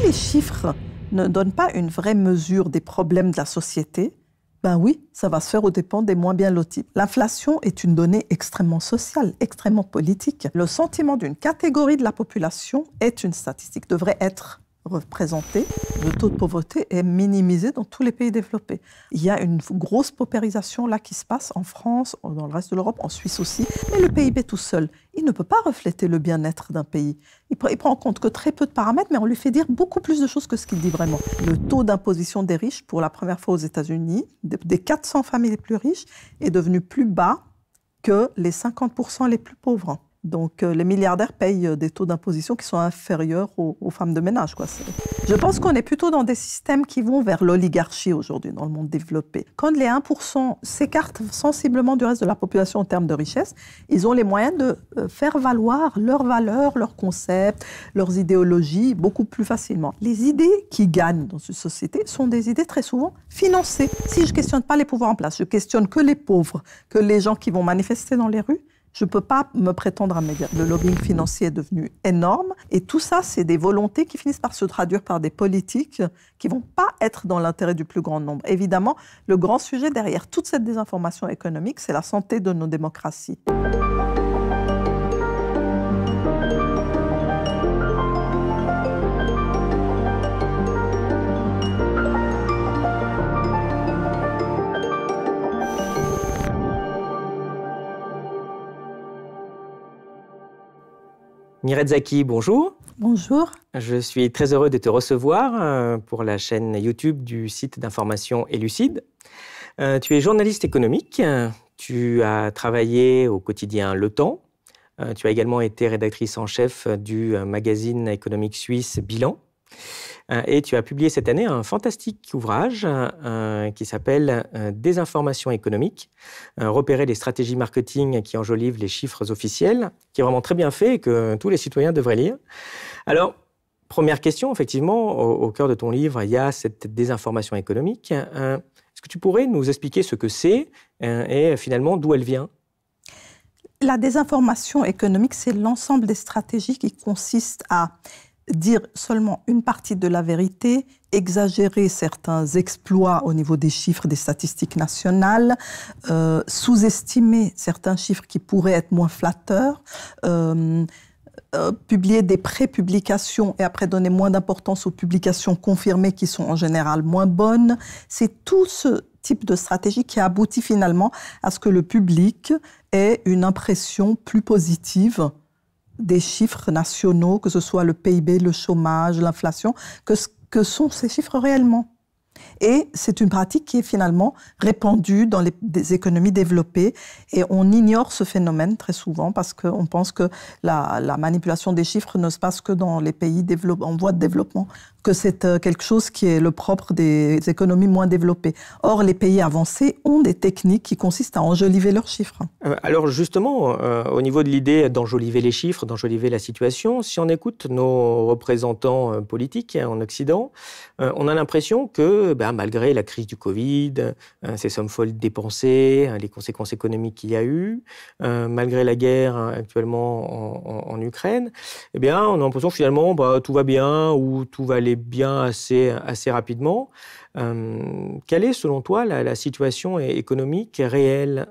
si les chiffres ne donnent pas une vraie mesure des problèmes de la société, ben oui, ça va se faire aux dépens des moins bien lotis. L'inflation est une donnée extrêmement sociale, extrêmement politique. Le sentiment d'une catégorie de la population est une statistique, devrait être représenté, le taux de pauvreté est minimisé dans tous les pays développés. Il y a une grosse paupérisation là qui se passe en France, dans le reste de l'Europe, en Suisse aussi. Mais le PIB tout seul, il ne peut pas refléter le bien-être d'un pays. Il, il, prend en compte que très peu de paramètres, mais on lui fait dire beaucoup plus de choses que ce qu'il dit vraiment. Le taux d'imposition des riches, pour la première fois aux États-Unis, des 400 familles les plus riches, est devenu plus bas que les 50% les plus pauvres. Donc euh, les milliardaires payent euh, des taux d'imposition qui sont inférieurs aux, femmes de ménage. Je pense qu'on est plutôt dans des systèmes qui vont vers l'oligarchie aujourd'hui dans le monde développé. Quand les 1% s'écartent sensiblement du reste de la population en termes de richesse, ils ont les moyens de euh, faire valoir leurs valeurs, leurs concepts, leurs idéologies beaucoup plus facilement. Les idées qui gagnent dans une société sont des idées très souvent financées. Si je ne questionne pas les pouvoirs en place, je questionne que les pauvres, que les gens qui vont manifester dans les rues, je ne peux pas me prétendre un média. Le lobbying financier est devenu énorme et tout ça, c'est des volontés qui finissent par se traduire par des politiques qui ne vont pas être dans l'intérêt du plus grand nombre. Évidemment, le grand sujet derrière toute cette désinformation économique, c'est la santé de nos démocraties. Mirette Zaki, bonjour. Bonjour. Je suis très heureux de te recevoir euh, pour la chaîne YouTube du site d'information Elucide. Euh, tu es journaliste économique, tu as travaillé au quotidien Le Temps, euh, tu as également été rédactrice en chef du magazine économique suisse Bilan. Euh, et tu as publié cette année un fantastique ouvrage euh, euh, qui s'appelle Désinformation économique, repérer les stratégies marketing qui enjolivent les chiffres officiels, qui est vraiment très bien fait et que tous les citoyens devraient lire. Alors, première question, effectivement, au, cœur de ton livre, il y a cette désinformation économique. Est-ce que tu pourrais nous expliquer ce que c'est et finalement d'où elle vient la désinformation économique, c'est l'ensemble des stratégies qui consistent à dire seulement une partie de la vérité, exagérer certains exploits au niveau des chiffres des statistiques nationales, euh, sous-estimer certains chiffres qui pourraient être moins flatteurs. Euh, euh, publier des pré-publications et après donner moins d'importance aux publications confirmées qui sont en général moins bonnes. C'est tout ce type de stratégie qui aboutit finalement à ce que le public ait une impression plus positive des chiffres nationaux, que ce soit le PIB, le chômage, l'inflation, que, que sont ces chiffres réellement. Et c'est une pratique qui est finalement répandue dans les économies développées et on ignore ce phénomène très souvent parce qu'on pense que la, manipulation des chiffres ne se passe que dans les pays en voie de développement, que c'est euh, quelque chose qui est le propre des économies moins développées. Or, les pays avancés ont des techniques qui consistent à enjoliver leurs chiffres. Euh, alors justement, euh, au niveau de l'idée d'enjoliver les chiffres, d'enjoliver la situation, si on écoute nos représentants politiques en Occident, on a l'impression que ben, malgré la crise du Covid, hein, ces sommes folles dépensées, hein, les conséquences économiques qu'il y a eu, hein, malgré la guerre actuellement en, Ukraine, eh bien, on a l'impression finalement bah, tout va bien ou tout va aller bien assez, assez rapidement. quelle est selon toi la, la situation économique réelle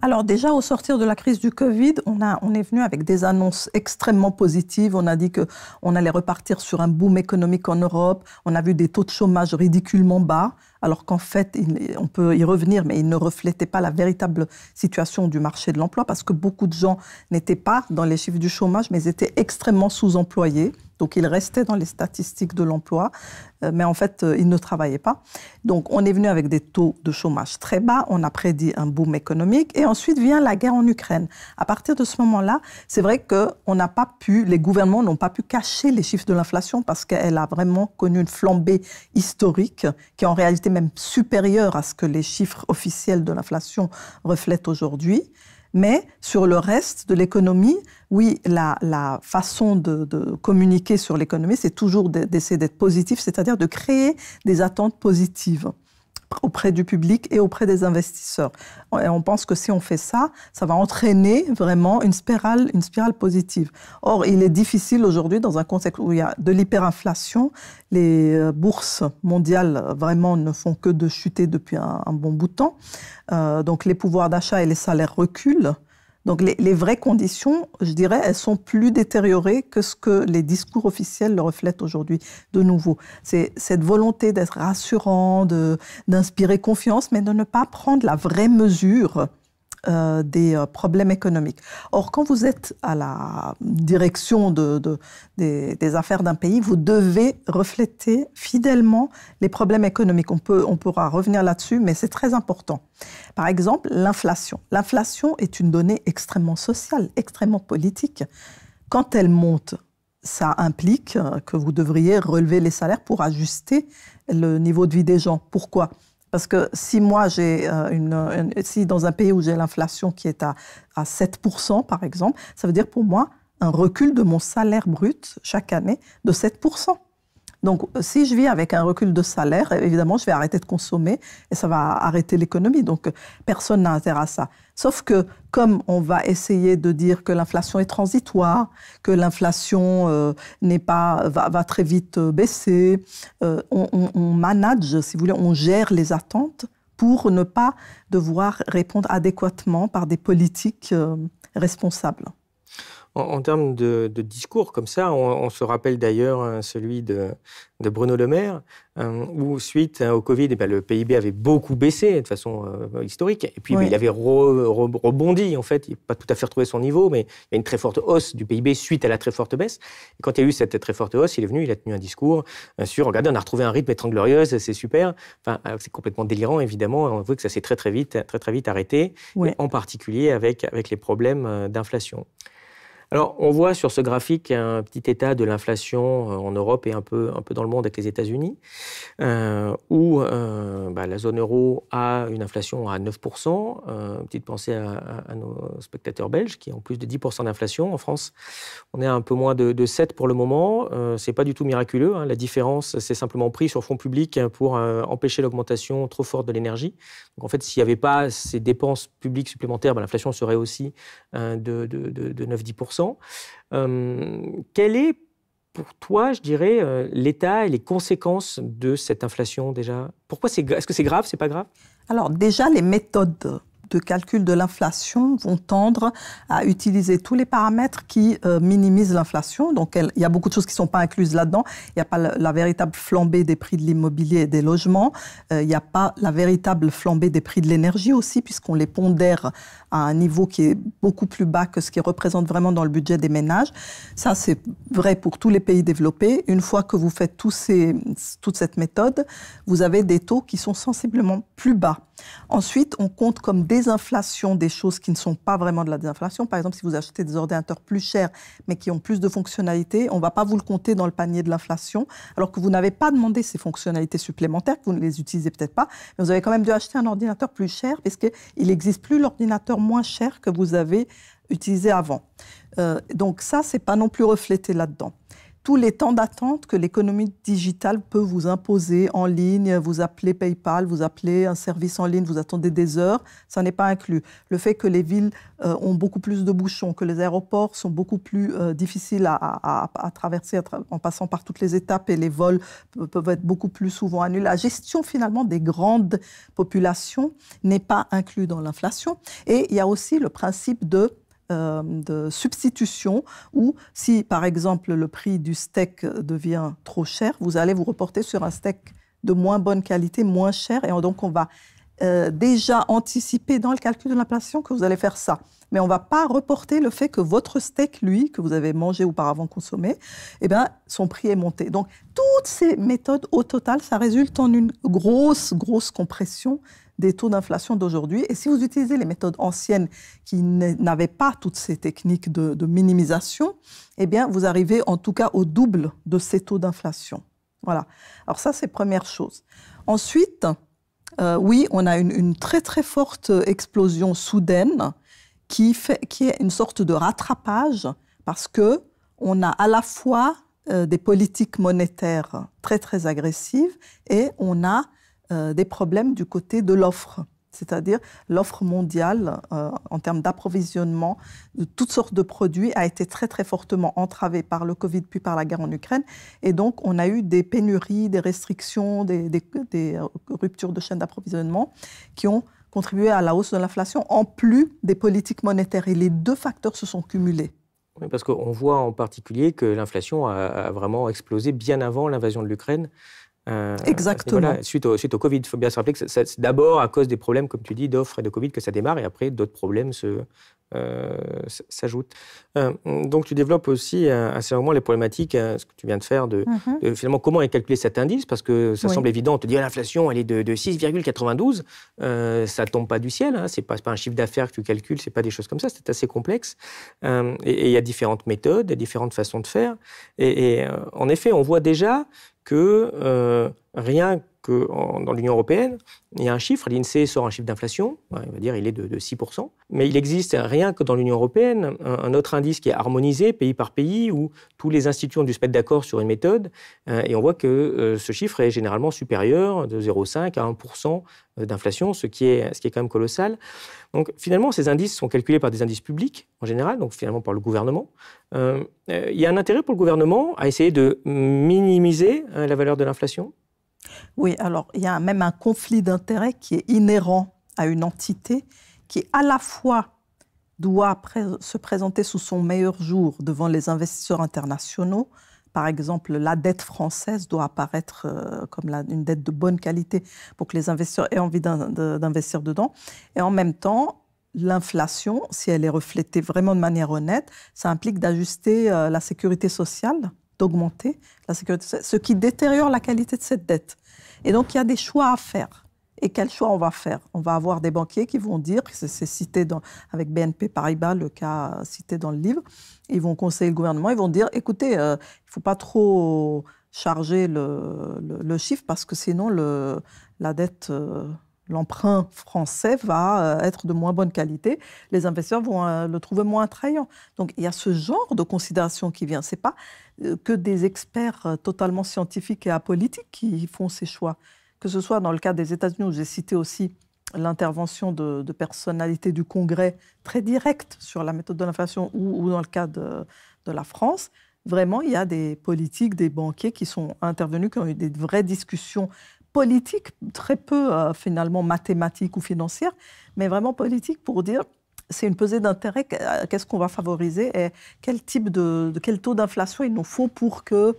alors déjà, au sortir de la crise du Covid, on, est venu avec des annonces extrêmement positives. On a dit qu'on allait repartir sur un boom économique en Europe. On a vu des taux de chômage ridiculement bas, alors qu'en fait, on peut y revenir, mais ils ne reflétaient pas la véritable situation du marché de l'emploi, parce que beaucoup de gens n'étaient pas dans les chiffres du chômage, mais étaient extrêmement sous-employés. Donc il restait dans les statistiques de l'emploi, euh, mais en fait, euh, il ne travaillait pas. Donc on est venu avec des taux de chômage très bas, on a prédit un boom économique, et ensuite vient la guerre en Ukraine. À partir de ce moment-là, c'est vrai que n'a pas pu, les gouvernements n'ont pas pu cacher les chiffres de l'inflation parce qu'elle a vraiment connu une flambée historique qui est en réalité même supérieure à ce que les chiffres officiels de l'inflation reflètent aujourd'hui mais sur le reste de l'économie, oui, la, façon de, communiquer sur l'économie, c'est toujours d'essayer d'être positif, c'est-à-dire de créer des attentes positives auprès du public et auprès des investisseurs. Et on pense que si on fait ça, ça va entraîner vraiment une spirale, une spirale positive. Or, il est difficile aujourd'hui, dans un contexte où il y a de l'hyperinflation, les euh, bourses mondiales euh, vraiment ne font que de chuter depuis un, bon bout de temps. Euh, donc les pouvoirs d'achat et les salaires reculent. Donc les, vraies conditions, je dirais, elles sont plus détériorées que ce que les discours officiels le reflètent aujourd'hui. De nouveau, c'est cette volonté d'être rassurant, d'inspirer confiance, mais de ne pas prendre la vraie mesure euh, des euh, problèmes économiques. Or, quand vous êtes à la direction des, affaires d'un pays, vous devez refléter fidèlement les problèmes économiques. On, peut, on pourra revenir là-dessus, mais c'est très important. Par exemple, l'inflation. L'inflation est une donnée extrêmement sociale, extrêmement politique. Quand elle monte, ça implique euh, que vous devriez relever les salaires pour ajuster le niveau de vie des gens. Pourquoi parce que si moi, j'ai euh, une, si dans un pays où j'ai l'inflation qui est à, à 7%, par exemple, ça veut dire pour moi un recul de mon salaire brut chaque année de 7%. Donc, euh, si je vis avec un recul de salaire, évidemment, je vais arrêter de consommer et ça va arrêter l'économie. Donc, euh, personne n'a intérêt à ça. Sauf que, comme on va essayer de dire que l'inflation est transitoire, que l'inflation euh, n'est pas va, très vite baisser, on, on, on manage, si vous voulez, on gère les attentes pour ne pas devoir répondre adéquatement par des politiques responsables. En, termes de, discours comme ça, on, se rappelle d'ailleurs hein, celui de, Bruno Le Maire, euh, où suite hein, au Covid, eh ben, le PIB avait beaucoup baissé de façon euh, historique, et puis il avait rebondi, en fait, il n'a pas tout à fait retrouvé son niveau, mais il y a une très forte hausse du PIB suite à la très forte baisse. Et quand il y a eu cette très forte hausse, il est venu, il a tenu un discours euh, sur, regardez, on a retrouvé un rythme étranglorieux, c'est super. Enfin, c'est complètement délirant, évidemment, on voit que ça s'est très très vite, très très vite arrêté, en particulier avec, avec les problèmes d'inflation. Alors, on voit sur ce graphique un petit état de l'inflation euh, en Europe et un peu, un peu dans le monde avec les États-Unis, euh, où euh, bah, la zone euro a une inflation à 9%. petite pensée à, nos spectateurs belges, qui ont plus de 10% d'inflation. En France, on est à un peu moins de, 7 pour le moment. Ce n'est pas du tout miraculeux. Hein. La différence, c'est simplement pris sur fonds publics pour empêcher l'augmentation trop forte de l'énergie. en fait, s'il n'y avait pas ces dépenses publiques supplémentaires, bah, l'inflation serait aussi de 9-10%. Euh, quel est pour toi, je dirais, euh, l'état et les conséquences de cette inflation déjà Pourquoi c'est, est-ce que c'est grave C'est pas grave Alors déjà, les méthodes de calcul de l'inflation vont tendre à utiliser tous les paramètres qui euh, minimisent l'inflation. Donc, il y a beaucoup de choses qui ne sont pas incluses là-dedans. Il n'y a pas la, véritable flambée des prix de l'immobilier et des logements. Euh, il n'y a pas la véritable flambée des prix de l'énergie aussi, puisqu'on les pondère à un niveau qui est beaucoup plus bas que ce qui représente vraiment dans le budget des ménages. Ça, c'est vrai pour tous les pays développés. Une fois que vous faites toute cette méthode, vous avez des taux qui sont sensiblement plus bas Ensuite, on compte comme désinflation des choses qui ne sont pas vraiment de la désinflation. Par exemple, si vous achetez des ordinateurs plus chers, mais qui ont plus de fonctionnalités, on ne va pas vous le compter dans le panier de l'inflation, alors que vous n'avez pas demandé ces fonctionnalités supplémentaires, que vous ne les utilisez peut-être pas, mais vous avez quand même dû acheter un ordinateur plus cher, parce qu'il n'existe plus l'ordinateur moins cher que vous avez utilisé avant. Euh, donc ça, n'est pas non plus reflété là-dedans tous les temps d'attente que l'économie digitale peut vous imposer en ligne, vous appelez PayPal, vous appelez un service en ligne, vous attendez des heures, ça n'est pas inclus. Le fait que les villes euh, ont beaucoup plus de bouchons, que les aéroports sont beaucoup plus euh, difficiles à, traverser en passant par toutes les étapes et les vols peuvent être beaucoup plus souvent annulés. La gestion finalement des grandes populations n'est pas inclue dans l'inflation. Et il y a aussi le principe de euh, de substitution ou si par exemple le prix du steak devient trop cher, vous allez vous reporter sur un steak de moins bonne qualité, moins cher, et donc on va euh, déjà anticiper dans le calcul de l'inflation que vous allez faire ça. Mais on ne va pas reporter le fait que votre steak, lui, que vous avez mangé auparavant consommé, eh ben, son prix est monté. Donc, toutes ces méthodes, au total, ça résulte en une grosse, grosse compression des taux d'inflation d'aujourd'hui. Et si vous utilisez les méthodes anciennes qui n'avaient pas toutes ces techniques de, minimisation, eh bien, vous arrivez en tout cas au double de ces taux d'inflation. Voilà. Alors ça, c'est première chose. Ensuite, euh, oui, on a une, très très forte explosion soudaine qui, fait, est une sorte de rattrapage parce que on a à la fois euh, des politiques monétaires très très agressives et on a euh, des problèmes du côté de l'offre, c'est-à-dire l'offre mondiale euh, en termes d'approvisionnement de toutes sortes de produits a été très très fortement entravée par le Covid puis par la guerre en Ukraine. Et donc on a eu des pénuries, des restrictions, des, euh, ruptures de chaînes d'approvisionnement qui ont contribué à la hausse de l'inflation en plus des politiques monétaires. Et les deux facteurs se sont cumulés. Oui, parce qu'on voit en particulier que l'inflation a, vraiment explosé bien avant l'invasion de l'Ukraine. Euh, Exactement. suite, au, au Covid, il faut bien se rappeler que c'est d'abord à cause des problèmes, comme tu dis, d'offres et de Covid que ça démarre, et après d'autres problèmes euh, s'ajoutent. Euh, donc tu développes aussi assez longuement les problématiques, ce que tu viens de faire, mm-hmm. de, finalement comment est calculé cet indice, parce que ça semble évident, on te dit ah, l'inflation, elle est de, 6,92, ça tombe pas du ciel, hein, c'est pas, un chiffre d'affaires que tu calcules, c'est pas des choses comme ça, c'est assez complexe. et il y a différentes méthodes, différentes façons de faire, et, et en effet, on voit déjà que euh, rien dans l'Union européenne, il y a un chiffre, l'INSEE sort un chiffre d'inflation, il va dire il est de, 6%, mais il existe rien que dans l'Union européenne un, autre indice qui est harmonisé pays par pays, où tous les instituts ont dû se mettre d'accord sur une méthode, euh, et on voit que euh, ce chiffre est généralement supérieur de 0,5 à 1% d'inflation, ce, qui est, ce qui est quand même colossal. Donc finalement, ces indices sont calculés par des indices publics en général, donc finalement par le gouvernement. Euh, il y a un intérêt pour le gouvernement à essayer de minimiser hein, la valeur de l'inflation oui, alors il y a même un conflit d'intérêts qui est inhérent à une entité qui à la fois doit se présenter sous son meilleur jour devant les investisseurs internationaux. Par exemple, la dette française doit apparaître euh, comme une dette de bonne qualité pour que les investisseurs aient envie d'investir dedans. Et en même temps, l'inflation, si elle est reflétée vraiment de manière honnête, ça implique d'ajuster euh, la sécurité sociale d'augmenter la sécurité sociale, ce qui détériore la qualité de cette dette. Et donc, il y a des choix à faire. Et quel choix on va faire On va avoir des banquiers qui vont dire, c'est cité dans, avec BNP Paribas, le cas cité dans le livre, ils vont conseiller le gouvernement, ils vont dire, écoutez, euh, il ne faut pas trop charger le, chiffre parce que sinon le, la dette euh, l'emprunt français va euh, être de moins bonne qualité, les investisseurs vont euh, le trouver moins attrayant. Donc il y a ce genre de considération qui vient. Ce n'est pas euh, que des experts totalement scientifiques et apolitiques qui font ces choix. Que ce soit dans le cas des États-Unis, où j'ai cité aussi l'intervention de, personnalités du Congrès très directes sur la méthode de l'inflation, ou, dans le cas de, de la France, vraiment, il y a des politiques, des banquiers qui sont intervenus, qui ont eu des vraies discussions politique, très peu euh, finalement mathématique ou financière, mais vraiment politique pour dire c'est une pesée d'intérêt, qu'est-ce qu'on va favoriser et quel type de quel taux d'inflation il nous faut pour que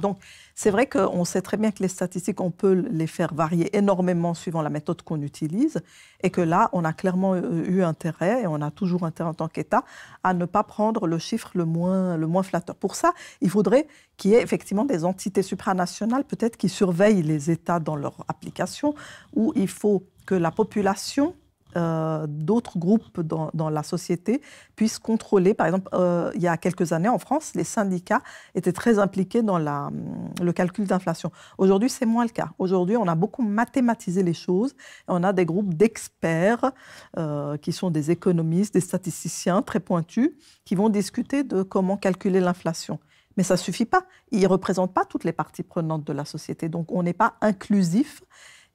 donc, c'est vrai qu'on sait très bien que les statistiques, on peut les faire varier énormément suivant la méthode qu'on utilise, et que là, on a clairement euh, eu intérêt, et on a toujours intérêt en tant qu'État, à ne pas prendre le chiffre le moins, le moins flatteur. Pour ça, il faudrait qu'il y ait effectivement des entités supranationales, peut-être, qui surveillent les États dans leur application, où il faut que la population euh, d'autres groupes dans, la société puissent contrôler. Par exemple, euh, il y a quelques années en France, les syndicats étaient très impliqués dans le calcul d'inflation. Aujourd'hui, c'est moins le cas. Aujourd'hui, on a beaucoup mathématisé les choses. On a des groupes d'experts euh, qui sont des économistes, des statisticiens très pointus qui vont discuter de comment calculer l'inflation. Mais ça ne suffit pas. Ils ne représentent pas toutes les parties prenantes de la société. Donc on n'est pas inclusif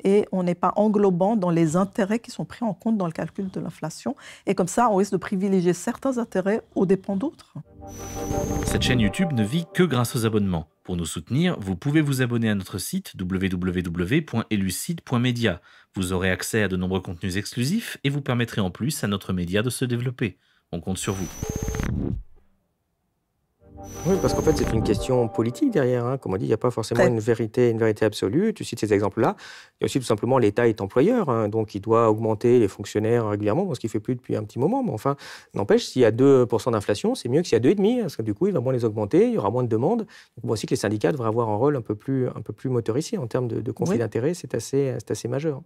et on n'est pas englobant dans les intérêts qui sont pris en compte dans le calcul de l'inflation. Et comme ça, on risque de privilégier certains intérêts aux dépens d'autres. Cette chaîne YouTube ne vit que grâce aux abonnements. Pour nous soutenir, vous pouvez vous abonner à notre site www.elucide.media. Vous aurez accès à de nombreux contenus exclusifs et vous permettrez en plus à notre média de se développer. On compte sur vous. Oui, parce qu'en fait, c'est une question politique derrière. Hein. Comme on dit, il n'y a pas forcément une vérité, une vérité absolue. Tu cites ces exemples-là. Il y a aussi tout simplement l'État est employeur, hein. donc il doit augmenter les fonctionnaires régulièrement, ce qu'il ne fait plus depuis un petit moment. Mais enfin, n'empêche, s'il y a 2% d'inflation, c'est mieux que s'il y a 2,5%, parce que du coup, il va moins les augmenter, il y aura moins de demandes. Moi aussi que les syndicats devraient avoir un rôle un peu plus, un peu plus motorisé en termes de, conflit d'intérêts, c'est assez, assez majeur.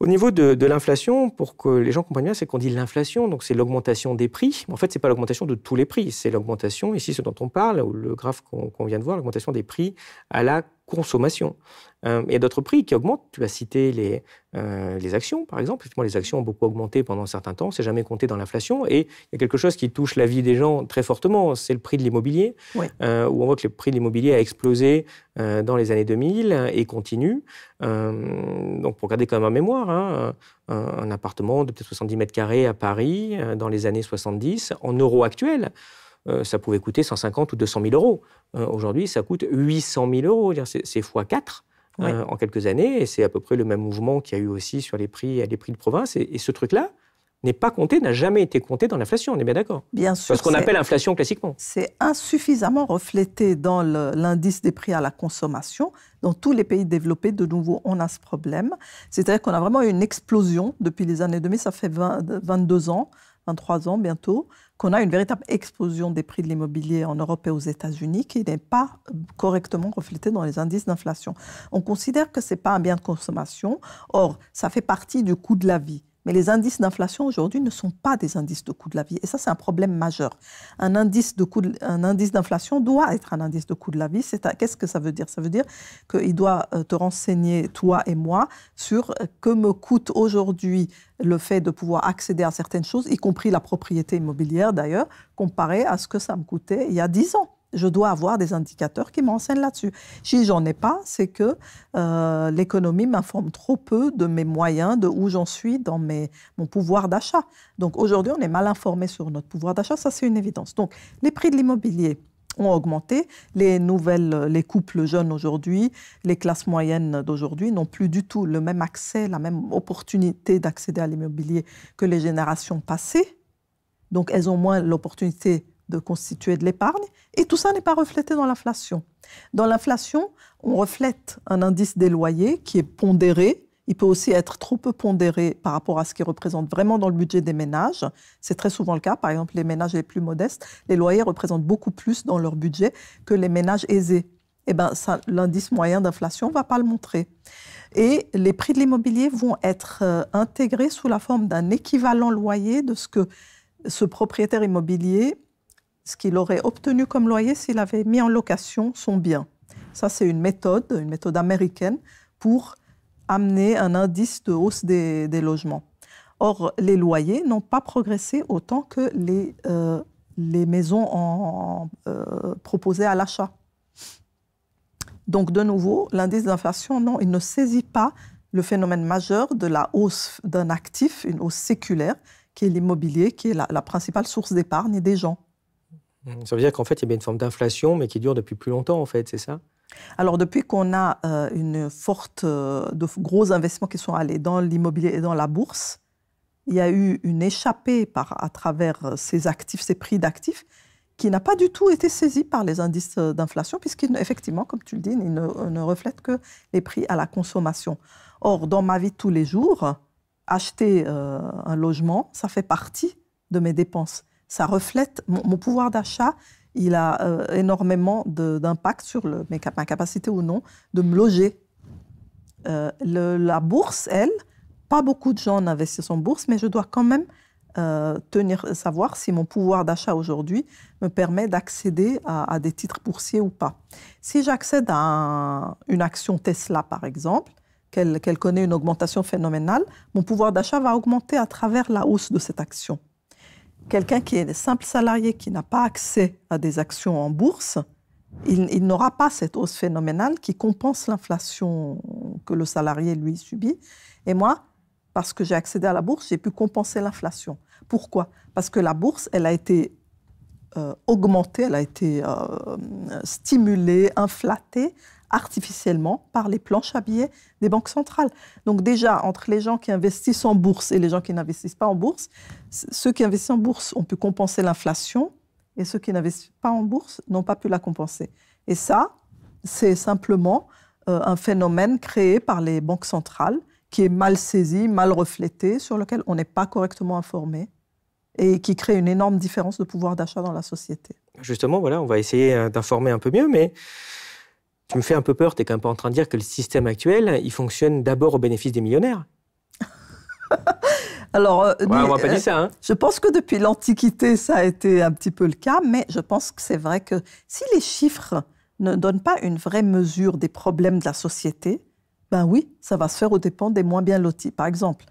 Au niveau de, l'inflation, pour que les gens comprennent bien, c'est qu'on dit l'inflation, donc c'est l'augmentation des prix. En fait, ce n'est pas l'augmentation de tous les prix, c'est l'augmentation, ici ce dont on parle, ou le graphe qu'on vient de voir, l'augmentation des prix à la consommation. il y a d'autres prix qui augmentent. Tu as cité les, euh, les actions, par exemple. les actions ont beaucoup augmenté pendant un certain temps. C'est jamais compté dans l'inflation. Et il y a quelque chose qui touche la vie des gens très fortement. C'est le prix de l'immobilier, euh, où on voit que le prix de l'immobilier a explosé euh, dans les années 2000 et continue. donc, pour garder quand même en mémoire, hein, un, un appartement de peut-être 70 mètres carrés à Paris dans les années 70, en euros actuels, euh, ça pouvait coûter 150 ou 200 000 euros. Euh, aujourd'hui, ça coûte 800 000 euros. C'est x4. Euh, en quelques années, et c'est à peu près le même mouvement qu'il y a eu aussi sur les prix, les prix de province. Et, ce truc-là, n'est pas compté, n'a jamais été compté dans l'inflation, on est bien d'accord Bien sûr. Ce qu'on appelle inflation classiquement. C'est insuffisamment reflété dans l'indice des prix à la consommation. Dans tous les pays développés, de nouveau, on a ce problème. C'est-à-dire qu'on a vraiment eu une explosion depuis les années 2000, ça fait 22 ans, 23 ans bientôt, qu'on a une véritable explosion des prix de l'immobilier en Europe et aux États-Unis qui n'est pas correctement reflétée dans les indices d'inflation. On considère que ce n'est pas un bien de consommation, or ça fait partie du coût de la vie. Mais les indices d'inflation aujourd'hui ne sont pas des indices de coût de la vie. Et ça, c'est un problème majeur. Un indice de coût, un indice d'inflation doit être un indice de coût de la vie. qu'est-ce que ça veut dire Ça veut dire qu'il doit euh, te renseigner, toi et moi, sur euh, que me coûte aujourd'hui le fait de pouvoir accéder à certaines choses, y compris la propriété immobilière d'ailleurs, comparé à ce que ça me coûtait il y a 10 ans je dois avoir des indicateurs qui m'enseignent là-dessus. Si j'en ai pas, c'est que euh, l'économie m'informe trop peu de mes moyens, de où j'en suis dans mes, mon pouvoir d'achat. Donc aujourd'hui, on est mal informé sur notre pouvoir d'achat, ça c'est une évidence. Donc les prix de l'immobilier ont augmenté, les nouvelles, les couples jeunes aujourd'hui, les classes moyennes d'aujourd'hui n'ont plus du tout le même accès, la même opportunité d'accéder à l'immobilier que les générations passées. Donc elles ont moins l'opportunité de constituer de l'épargne, et tout ça n'est pas reflété dans l'inflation. Dans l'inflation, on reflète un indice des loyers qui est pondéré, il peut aussi être trop peu pondéré par rapport à ce qui représente vraiment dans le budget des ménages. C'est très souvent le cas. Par exemple, les ménages les plus modestes, les loyers représentent beaucoup plus dans leur budget que les ménages aisés. Eh ben, l'indice moyen d'inflation ne va pas le montrer. Et les prix de l'immobilier vont être euh, intégrés sous la forme d'un équivalent loyer de ce que ce propriétaire immobilier ce qu'il aurait obtenu comme loyer s'il avait mis en location son bien. Ça, c'est une méthode, une méthode américaine, pour amener un indice de hausse des, logements. Or, les loyers n'ont pas progressé autant que les, euh, les maisons en, euh, proposées à l'achat. Donc, de nouveau, l'indice d'inflation, non, il ne saisit pas le phénomène majeur de la hausse d'un actif, une hausse séculaire, qui est l'immobilier, qui est la principale source d'épargne des gens. Mmh. Ça veut dire qu'en fait, il y a une forme d'inflation, mais qui dure depuis plus longtemps, en fait, c'est ça alors, depuis qu'on a euh, une forte, euh, de gros investissements qui sont allés dans l'immobilier et dans la bourse, il y a eu une échappée par, à travers euh, ces actifs, ces prix d'actifs, qui n'a pas du tout été saisie par les indices d'inflation, puisqu'effectivement, comme tu le dis, ils ne, reflètent que les prix à la consommation. Or, dans ma vie de tous les jours, acheter un logement, ça fait partie de mes dépenses ça reflète mon, pouvoir d'achat. Il a euh, énormément d'impact sur le, ma capacité ou non de me loger. Euh, la bourse, elle, pas beaucoup de gens n'investissent en bourse, mais je dois quand même euh, tenir, savoir si mon pouvoir d'achat aujourd'hui me permet d'accéder à, des titres boursiers ou pas. Si j'accède à une action Tesla, par exemple, qu'elle connaît une augmentation phénoménale, mon pouvoir d'achat va augmenter à travers la hausse de cette action quelqu'un qui est simple salarié, qui n'a pas accès à des actions en bourse, il, n'aura pas cette hausse phénoménale qui compense l'inflation que le salarié, lui, subit. Et moi, parce que j'ai accédé à la bourse, j'ai pu compenser l'inflation. Pourquoi Parce que la bourse, elle a été euh, augmentée, elle a été euh, stimulée, inflatée artificiellement par les planches à billets des banques centrales. Donc déjà, entre les gens qui investissent en bourse et les gens qui n'investissent pas en bourse, ceux qui investissent en bourse ont pu compenser l'inflation et ceux qui n'investissent pas en bourse n'ont pas pu la compenser. Et ça, c'est simplement euh, un phénomène créé par les banques centrales qui est mal saisi, mal reflété, sur lequel on n'est pas correctement informé et qui crée une énorme différence de pouvoir d'achat dans la société. Justement, voilà, on va essayer euh, d'informer un peu mieux, mais tu me fais un peu peur, tu es quand même pas en train de dire que le système actuel, il fonctionne d'abord au bénéfice des millionnaires. Alors, euh, on euh, ça, hein. je pense que depuis l'Antiquité, ça a été un petit peu le cas, mais je pense que c'est vrai que si les chiffres ne donnent pas une vraie mesure des problèmes de la société, ben oui, ça va se faire aux dépens des moins bien lotis. Par exemple,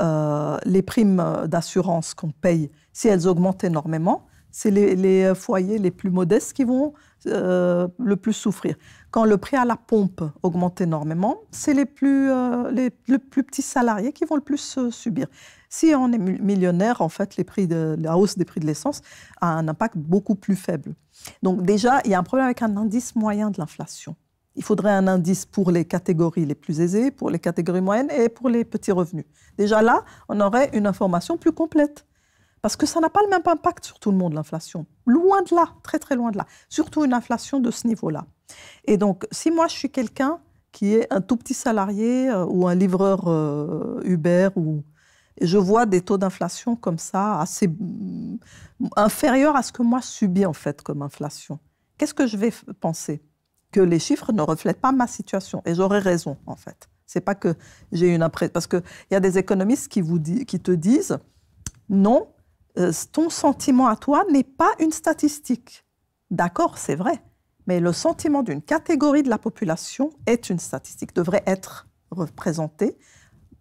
euh, les primes d'assurance qu'on paye, si elles augmentent énormément, c'est les, foyers les plus modestes qui vont le plus souffrir quand le prix à la pompe augmente énormément, c'est les plus, euh, les, plus petits salariés qui vont le plus euh, subir. Si on est millionnaire, en fait, les prix la hausse des prix de l'essence a un impact beaucoup plus faible. Donc déjà, il y a un problème avec un indice moyen de l'inflation. Il faudrait un indice pour les catégories les plus aisées, pour les catégories moyennes et pour les petits revenus. Déjà là, on aurait une information plus complète. Parce que ça n'a pas le même impact sur tout le monde, l'inflation. Loin de là, très très loin de là. Surtout une inflation de ce niveau-là. Et donc, si moi je suis quelqu'un qui est un tout petit salarié euh, ou un livreur euh, Uber ou je vois des taux d'inflation comme ça assez inférieur mm, inférieurs à ce que moi je subis en fait comme inflation. Qu'est-ce que je vais penser Que les chiffres ne reflètent pas ma situation et j'aurais raison en fait. C'est pas que j'ai une impression parce que il y a des économistes qui vous qui te disent non, euh, ton sentiment à toi n'est pas une statistique. D'accord, c'est vrai. Mais le sentiment d'une catégorie de la population est une statistique, devrait être représentée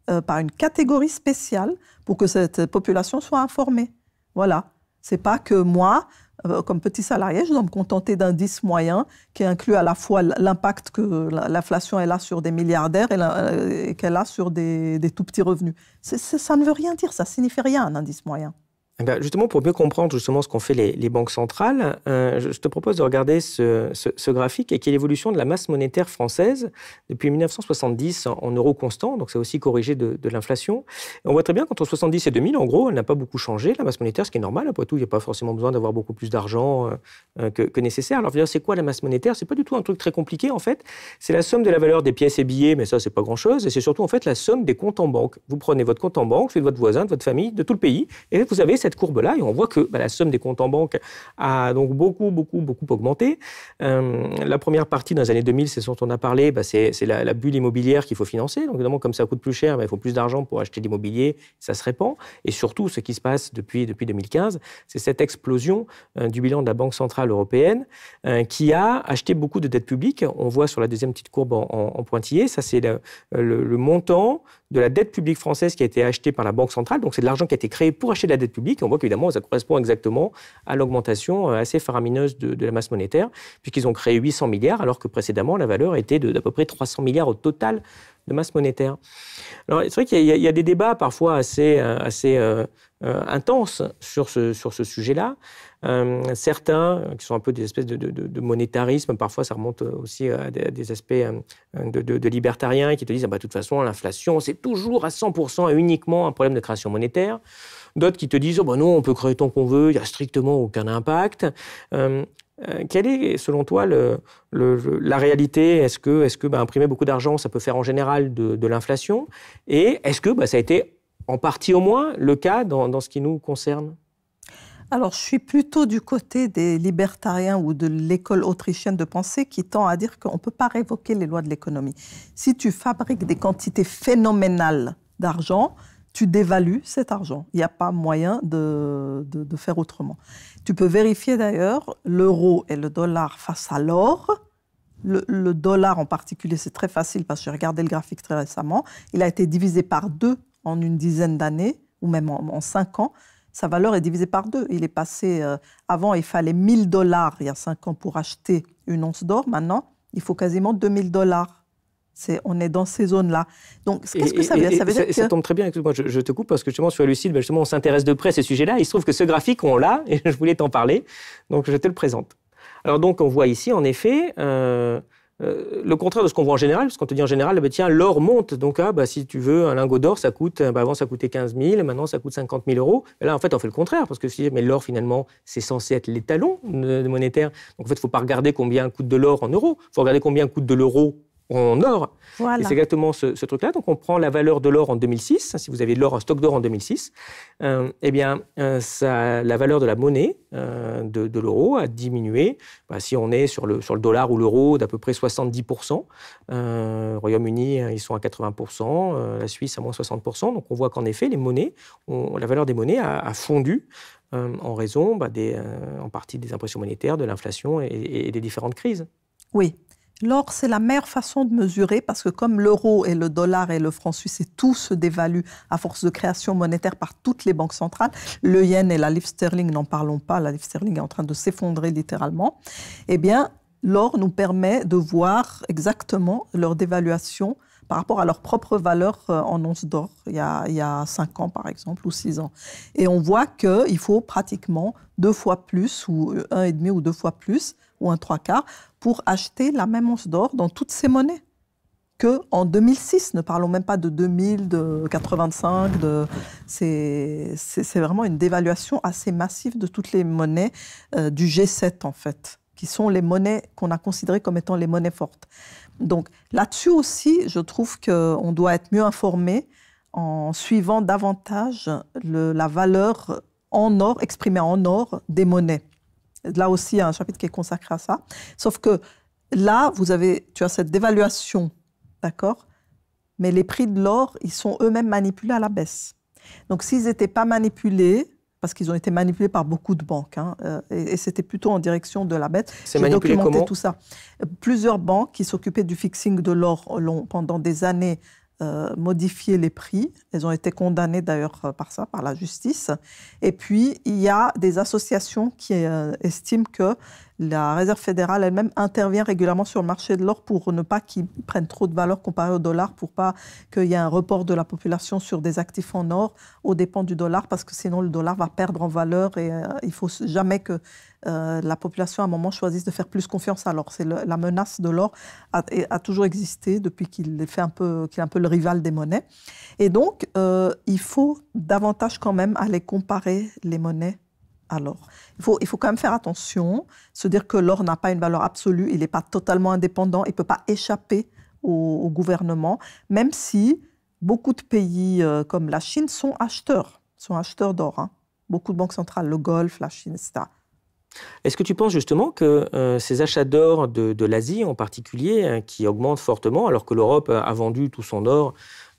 euh, par une catégorie spéciale pour que cette population soit informée. Voilà. C'est pas que moi, euh, comme petit salarié, je dois me contenter d'indices moyen qui inclut à la fois l'impact que l'inflation est a sur des milliardaires et, qu'elle a sur des, tout petits revenus. ça ne veut rien dire, ça signifie rien un indice moyen. Eh ben, justement, pour mieux comprendre justement ce qu'ont fait les, banques centrales, euh, je, te propose de regarder ce, graphique et qui est l'évolution de la masse monétaire française depuis 1970 en, euros constants, donc c'est aussi corrigé de, l'inflation. On voit très bien qu'entre 70 et 2000, en gros, elle n'a pas beaucoup changé, la masse monétaire, ce qui est normal, après tout, il n'y a pas forcément besoin d'avoir beaucoup plus d'argent euh, euh, que, nécessaire. Alors, c'est quoi la masse monétaire C'est pas du tout un truc très compliqué, en fait. C'est la somme de la valeur des pièces et billets, mais ça, c'est pas grand-chose, et c'est surtout, en fait, la somme des comptes en banque. Vous prenez votre compte en banque, celui de votre voisin, de votre famille, de tout le pays, et vous avez cette cette courbe-là et on voit que bah, la somme des comptes en banque a donc beaucoup, beaucoup, beaucoup augmenté. Euh, la première partie dans les années 2000, c'est ce dont on a parlé, bah, c'est la, bulle immobilière qu'il faut financer. Donc évidemment, comme ça coûte plus cher, bah, il faut plus d'argent pour acheter l'immobilier, ça se répand. Et surtout, ce qui se passe depuis, depuis 2015, c'est cette explosion euh, du bilan de la Banque Centrale Européenne euh, qui a acheté beaucoup de dettes publiques. On voit sur la deuxième petite courbe en, pointillé, ça c'est le, le montant de la dette publique française qui a été achetée par la Banque centrale. Donc c'est de l'argent qui a été créé pour acheter de la dette publique. Et on voit qu'évidemment, ça correspond exactement à l'augmentation euh, assez faramineuse de, la masse monétaire, puisqu'ils ont créé 800 milliards, alors que précédemment, la valeur était d'à peu près 300 milliards au total de masse monétaire. Alors, c'est vrai qu'il y, a des débats parfois assez, euh, assez euh, intenses sur ce, sur ce sujet-là. certains, qui sont un peu des espèces de, monétarisme, parfois ça remonte aussi à des, aspects de, libertariens qui te disent ah bah, de toute façon, l'inflation, c'est toujours à 100% et uniquement un problème de création monétaire. D'autres qui te disent, oh ben non, on peut créer tant qu'on veut, il n'y a strictement aucun impact. Euh, euh, quelle est, selon toi, la réalité Est-ce que, que ben, imprimer beaucoup d'argent, ça peut faire en général de, l'inflation Et est-ce que ben, ça a été, en partie au moins, le cas dans, dans ce qui nous concerne alors, je suis plutôt du côté des libertariens ou de l'école autrichienne de pensée qui tend à dire qu'on ne peut pas révoquer les lois de l'économie. Si tu fabriques des quantités phénoménales d'argent, tu dévalues cet argent. Il n'y a pas moyen de, de, faire autrement. Tu peux vérifier d'ailleurs l'euro et le dollar face à l'or. Le, dollar en particulier, c'est très facile parce que j'ai regardé le graphique très récemment. Il a été divisé par deux en une dizaine d'années, ou même en, cinq ans. Sa valeur est divisée par deux. Il est passé, euh, avant, il fallait 1000 dollars il y a cinq ans pour acheter une once d'or. Maintenant, il faut quasiment 2000 dollars on est dans ces zones-là. Donc, qu'est-ce que ça veut dire, ça, tombe très bien, moi je, je, te coupe, parce que justement, sur Lucile, ben justement, on s'intéresse de près à ces sujets-là. Il se trouve que ce graphique, on l'a, et je voulais t'en parler, donc je te le présente. Alors, donc, on voit ici, en effet, euh, euh, le contraire de ce qu'on voit en général, parce qu'on te dit en général, ben, tiens, l'or monte, donc ah, bah, si tu veux un lingot d'or, ça coûte, ben, avant ça coûtait 15 000, maintenant ça coûte 50 000 euros. là, en fait, on fait le contraire, parce que si, mais l'or, finalement, c'est censé être l'étalon monétaire. Donc, en fait, il ne faut pas regarder combien coûte de l'or en euros, il faut regarder combien coûte de l'euro en or. Voilà. c'est exactement ce, truc-là. Donc, on prend la valeur de l'or en 2006. Si vous avez de l'or, en stock d'or en 2006, euh, eh bien, euh, la valeur de la monnaie euh, de, l'euro a diminué. Bah, si on est sur le, sur le dollar ou l'euro, d'à peu près 70%. Royaume-Uni, hein, ils sont à 80%. la Suisse, à moins 60%. Donc, on voit qu'en effet, les monnaies, la valeur des monnaies a, fondu. en raison bah, en partie des impressions monétaires, de l'inflation et, et des différentes crises. Oui, L'or, c'est la meilleure façon de mesurer parce que comme l'euro et le dollar et le franc suisse et tout se dévaluent à force de création monétaire par toutes les banques centrales, le yen et la livre sterling, n'en parlons pas, la livre sterling est en train de s'effondrer littéralement, eh bien, l'or nous permet de voir exactement leur dévaluation par rapport à leurs propres valeurs euh, en once d'or il, y a 5 ans par exemple ou 6 ans. Et on voit qu'il faut pratiquement deux fois plus ou euh, un et demi ou deux fois plus ou un trois quarts pour acheter la même once d'or dans toutes ces monnaies que en 2006. Ne parlons même pas de 2000, de 85. De... C'est vraiment une dévaluation assez massive de toutes les monnaies euh, du G7 en fait, qui sont les monnaies qu'on a considérées comme étant les monnaies fortes. Donc là-dessus aussi, je trouve qu'on doit être mieux informé en suivant davantage la valeur en or, exprimée en or, des monnaies. Là aussi, il y a un chapitre qui est consacré à ça. Sauf que là, vous avez, tu as cette dévaluation, d'accord Mais les prix de l'or, ils sont eux-mêmes manipulés à la baisse. Donc s'ils n'étaient pas manipulés, parce qu'ils ont été manipulés par beaucoup de banques. Hein, euh, et, c'était plutôt en direction de la bête. C'est manipulé documenté comment tout ça. Plusieurs banques qui s'occupaient du fixing de l'or l'ont pendant des années euh, modifié les prix. Elles ont été condamnées d'ailleurs euh, par ça, par la justice. Et puis, il y a des associations qui euh, estiment que la Réserve fédérale elle-même intervient régulièrement sur le marché de l'or pour ne pas qu'il prenne trop de valeur comparé au dollar, pour pas qu'il y ait un report de la population sur des actifs en or aux dépens du dollar, parce que sinon le dollar va perdre en valeur et euh, il faut jamais que euh, la population à un moment choisisse de faire plus confiance à l'or. C'est la menace de l'or a, toujours existé depuis qu'il fait un est un peu le rival des monnaies. Et donc euh, il faut davantage quand même aller comparer les monnaies alors. Il faut, il faut quand même faire attention, se dire que l'or n'a pas une valeur absolue, il n'est pas totalement indépendant, il ne peut pas échapper au, gouvernement, même si beaucoup de pays euh, comme la Chine sont acheteurs, sont acheteurs d'or. Hein. Beaucoup de banques centrales, le Golfe, la Chine, etc. Est-ce que tu penses justement que euh, ces achats d'or de, l'Asie en particulier, hein, qui augmentent fortement alors que l'Europe a vendu tout son or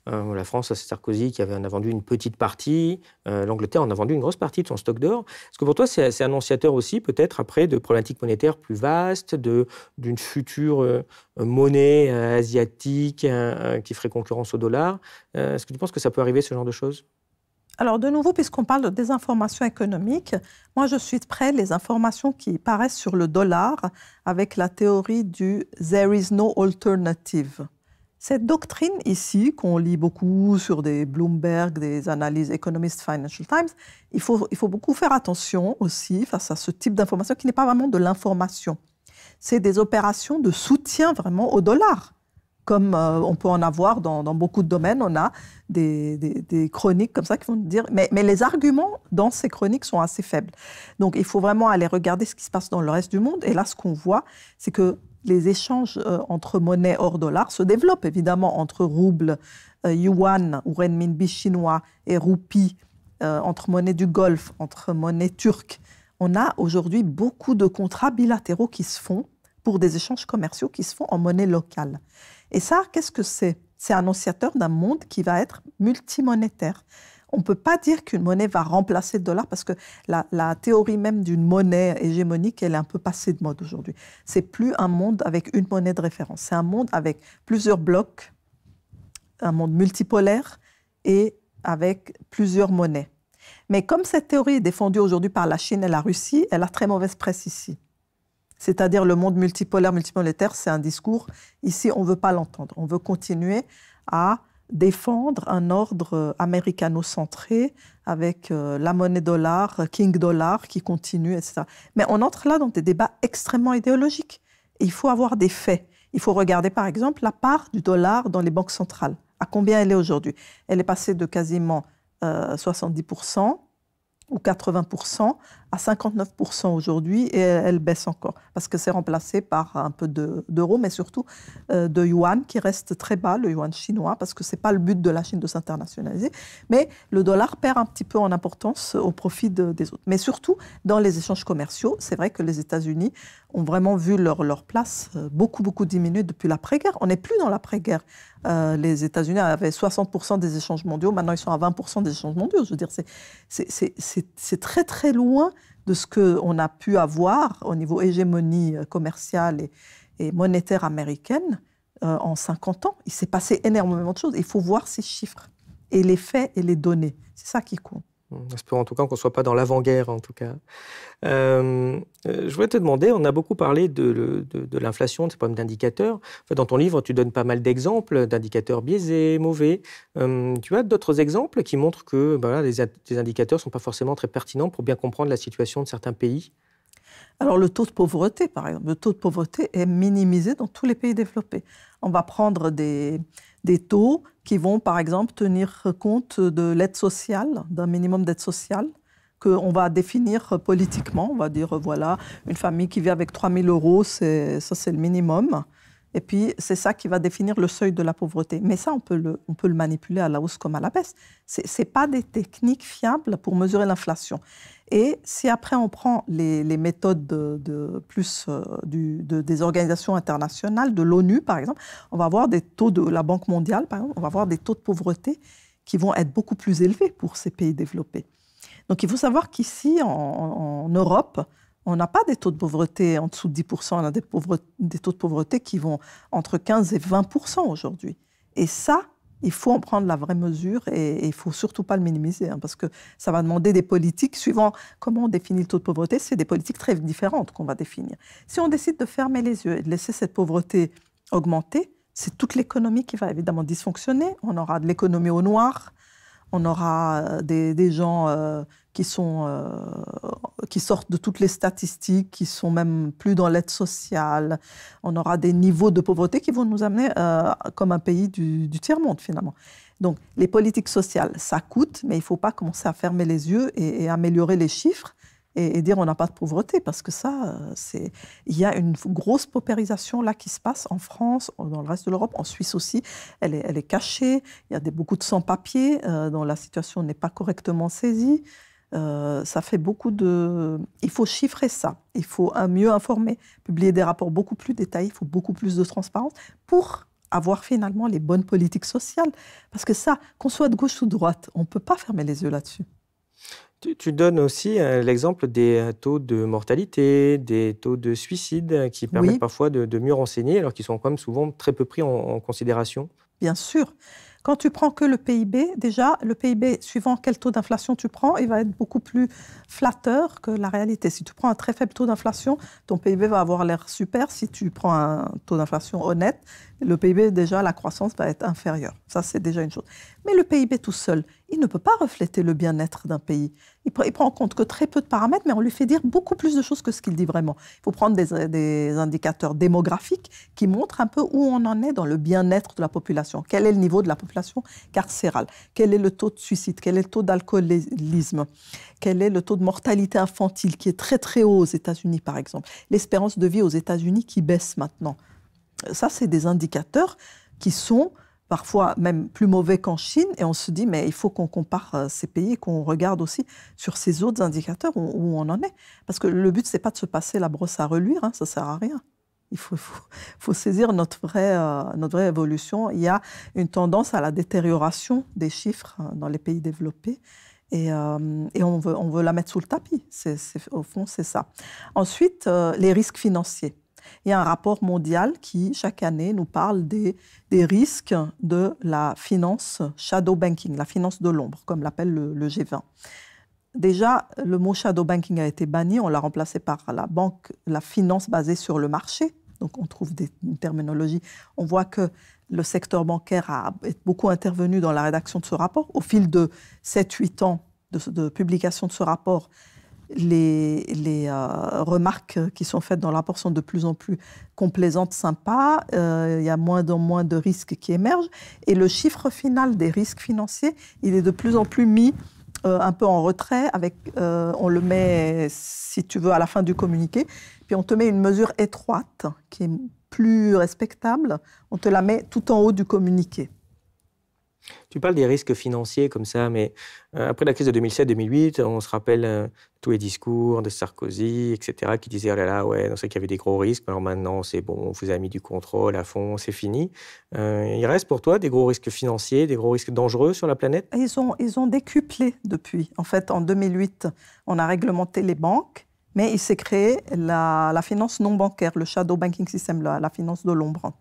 euh, la France, c'est Sarkozy qui avait en a vendu une petite partie. Euh, L'Angleterre en a vendu une grosse partie de son stock d'or. Est-ce que pour toi, c'est annonciateur aussi, peut-être, après, de problématiques monétaires plus vastes, d'une future euh, monnaie asiatique qui ferait concurrence au dollar Est-ce que tu penses que ça peut arriver, ce genre de choses alors, de nouveau, puisqu'on parle de désinformation économique, moi, je suis près les informations qui paraissent sur le dollar avec la théorie du There is no alternative. Cette doctrine ici, qu'on lit beaucoup sur des Bloomberg, des analyses Economist Financial Times, il faut, il faut beaucoup faire attention aussi face à ce type d'information qui n'est pas vraiment de l'information. C'est des opérations de soutien vraiment au dollar, comme euh, on peut en avoir dans, beaucoup de domaines. On a des, chroniques comme ça qui vont dire, mais, mais les arguments dans ces chroniques sont assez faibles. Donc il faut vraiment aller regarder ce qui se passe dans le reste du monde. Et là, ce qu'on voit, c'est que les échanges euh, entre monnaies hors dollar se développent évidemment entre roubles, euh, yuan ou renminbi chinois et roupies, euh, entre monnaies du Golfe, entre monnaies turques. On a aujourd'hui beaucoup de contrats bilatéraux qui se font pour des échanges commerciaux qui se font en monnaie locale. Et ça, qu'est-ce que c'est C'est annonciateur d'un monde qui va être multimonétaire. On ne peut pas dire qu'une monnaie va remplacer le dollar parce que la, théorie même d'une monnaie hégémonique, elle est un peu passée de mode aujourd'hui. C'est plus un monde avec une monnaie de référence. C'est un monde avec plusieurs blocs, un monde multipolaire et avec plusieurs monnaies. Mais comme cette théorie est défendue aujourd'hui par la Chine et la Russie, elle a très mauvaise presse ici. C'est-à-dire le monde multipolaire, multimonétaire, c'est un discours. Ici, on ne veut pas l'entendre. On veut continuer à défendre un ordre américano-centré avec euh, la monnaie dollar, King dollar qui continue, etc. Mais on entre là dans des débats extrêmement idéologiques. Et il faut avoir des faits. Il faut regarder par exemple la part du dollar dans les banques centrales. À combien elle est aujourd'hui Elle est passée de quasiment 70% euh, ou 80% à 59% aujourd'hui et elle baisse encore parce que c'est remplacé par un peu d'euros, mais surtout euh, de yuan qui reste très bas, le yuan chinois, parce que ce n'est pas le but de la Chine de s'internationaliser. Mais le dollar perd un petit peu en importance au profit des autres. Mais surtout, dans les échanges commerciaux, c'est vrai que les États-Unis ont vraiment vu leur, leur place euh, beaucoup, beaucoup diminuer depuis l'après-guerre. On n'est plus dans l'après-guerre. Euh, les États-Unis avaient 60% des échanges mondiaux, maintenant ils sont à 20% des échanges mondiaux. Je veux dire, c'est très, très loin de ce qu'on a pu avoir au niveau hégémonie euh, commerciale et, monétaire américaine euh, en 50 ans. Il s'est passé énormément de choses. Il faut voir ces chiffres et les faits et les données. C'est ça qui compte. Espérons en tout cas qu'on ne soit pas dans l'avant-guerre, en tout cas. Euh, euh, je voulais te demander, on a beaucoup parlé de, l'inflation, de ces problèmes d'indicateurs. dans ton livre, tu donnes pas mal d'exemples d'indicateurs biaisés, mauvais. Euh, tu as d'autres exemples qui montrent que ben les, indicateurs ne sont pas forcément très pertinents pour bien comprendre la situation de certains pays Alors, le taux de pauvreté, par exemple. Le taux de pauvreté est minimisé dans tous les pays développés. On va prendre des taux qui vont, par exemple, tenir compte de l'aide sociale, d'un minimum d'aide sociale qu'on va définir politiquement. On va dire, voilà, une famille qui vit avec 3 000 euros, ça c'est le minimum. Et puis, c'est ça qui va définir le seuil de la pauvreté. Mais ça, on peut le, on peut le manipuler à la hausse comme à la baisse. Ce n'est pas des techniques fiables pour mesurer l'inflation. Et si après on prend les, méthodes plus euh, des organisations internationales, de l'ONU par exemple, on va avoir des taux de la Banque mondiale, on va avoir des taux de pauvreté qui vont être beaucoup plus élevés pour ces pays développés. Donc il faut savoir qu'ici, en, Europe, on n'a pas des taux de pauvreté en dessous de 10%, on a des, des taux de pauvreté qui vont entre 15 et 20% aujourd'hui. Et ça, il faut en prendre la vraie mesure et il faut surtout pas le minimiser, hein, parce que ça va demander des politiques, suivant comment on définit le taux de pauvreté, c'est des politiques très différentes qu'on va définir. Si on décide de fermer les yeux et de laisser cette pauvreté augmenter, c'est toute l'économie qui va évidemment dysfonctionner. On aura de l'économie au noir, on aura euh, des, gens euh, qui, sont, euh, qui sortent de toutes les statistiques, qui sont même plus dans l'aide sociale. On aura des niveaux de pauvreté qui vont nous amener euh, comme un pays du, tiers-monde, finalement. Donc, les politiques sociales, ça coûte, mais il ne faut pas commencer à fermer les yeux et, améliorer les chiffres et, dire on n'a pas de pauvreté, parce que ça, euh, c'est il y a une grosse paupérisation là qui se passe en France, dans le reste de l'Europe, en Suisse aussi. Elle est, elle est cachée, il y a des, beaucoup de sans-papiers dont la situation n'est pas correctement saisie. Euh, ça fait beaucoup de. Il faut chiffrer ça. Il faut mieux informer, publier des rapports beaucoup plus détaillés. Il faut beaucoup plus de transparence pour avoir finalement les bonnes politiques sociales. Parce que ça, qu'on soit de gauche ou de droite, on ne peut pas fermer les yeux là-dessus. Tu, donnes aussi euh, l'exemple des euh, taux de mortalité, des taux de suicide qui permettent parfois de, mieux renseigner, alors qu'ils sont quand même souvent très peu pris en considération. Bien sûr. Quand tu prends que le PIB, déjà, le PIB, suivant quel taux d'inflation tu prends, il va être beaucoup plus flatteur que la réalité. Si tu prends un très faible taux d'inflation, ton PIB va avoir l'air super. Si tu prends un taux d'inflation honnête, le PIB, déjà, la croissance va être inférieure. Ça, c'est déjà une chose. Mais le PIB tout seul, il ne peut pas refléter le bien-être d'un pays. Il, prend en compte que très peu de paramètres, mais on lui fait dire beaucoup plus de choses que ce qu'il dit vraiment. Il faut prendre des, des, indicateurs démographiques qui montrent un peu où on en est dans le bien-être de la population. Quel est le niveau de la population carcérale Quel est le taux de suicide Quel est le taux d'alcoolisme Quel est le taux de mortalité infantile qui est très très haut aux États-Unis, par exemple L'espérance de vie aux États-Unis qui baisse maintenant. Ça, c'est des indicateurs qui sont parfois même plus mauvais qu'en Chine, et on se dit, mais il faut qu'on compare euh, ces pays, qu'on regarde aussi sur ces autres indicateurs où, on en est. Parce que le but, c'est pas de se passer la brosse à reluire, ça hein, ça sert à rien. Il faut, faut, saisir notre vraie, euh, notre vraie évolution. Il y a une tendance à la détérioration des chiffres hein, dans les pays développés. Et, euh, et on, veut, on, veut, la mettre sous le tapis. c'est au fond, c'est ça. Ensuite, les risques financiers. Il y a un rapport mondial qui, chaque année, nous parle des, risques de la finance shadow banking, la finance de l'ombre, comme l'appelle le, G20. Déjà, le mot shadow banking a été banni, on l'a remplacé par la banque, la finance basée sur le marché. Donc on trouve des, terminologies. On voit que le secteur bancaire a beaucoup intervenu dans la rédaction de ce rapport. Au fil de 7-8 ans de, publication de ce rapport, les, euh, remarques qui sont faites dans l'apport sont de plus en plus complaisantes, sympas, euh, il y a moins en moins de risques qui émergent, et le chiffre final des risques financiers, il est de plus en plus mis euh, un peu en retrait, avec, on le met, si tu veux, à la fin du communiqué, puis on te met une mesure étroite qui est plus respectable, on te la met tout en haut du communiqué. Tu parles des risques financiers comme ça, mais euh, après la crise de 2007-2008, on se rappelle euh, tous les discours de Sarkozy, etc., qui disaient, oh là là, ouais, on sait qu'il y avait des gros risques, alors maintenant, c'est bon, on vous a mis du contrôle à fond, c'est fini. Euh, il reste pour toi des gros risques financiers, des gros risques dangereux sur la planète ils ont, ils ont décuplé depuis. En fait, en 2008, on a réglementé les banques. Mais il s'est créé la, finance non bancaire, le shadow banking system, la finance de l'ombre.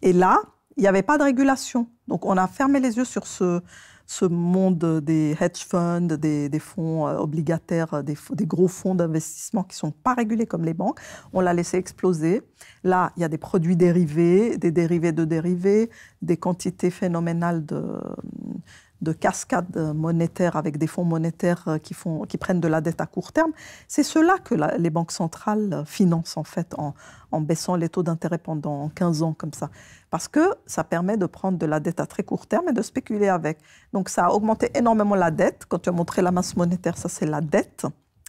Et là, il n'y avait pas de régulation. Donc on a fermé les yeux sur ce, ce monde des hedge funds, des, fonds euh, obligataires, euh, des, des gros fonds d'investissement qui ne sont pas régulés comme les banques. On l'a laissé exploser. Là, il y a des produits dérivés, des dérivés de dérivés, des quantités phénoménales de de cascades monétaires avec des fonds monétaires euh, qui, font, qui prennent de la dette à court terme. C'est cela que les banques centrales financent en fait en, en baissant les taux d'intérêt pendant 15 ans comme ça. Parce que ça permet de prendre de la dette à très court terme et de spéculer avec. Donc ça a augmenté énormément la dette. Quand tu as montré la masse monétaire, ça c'est la dette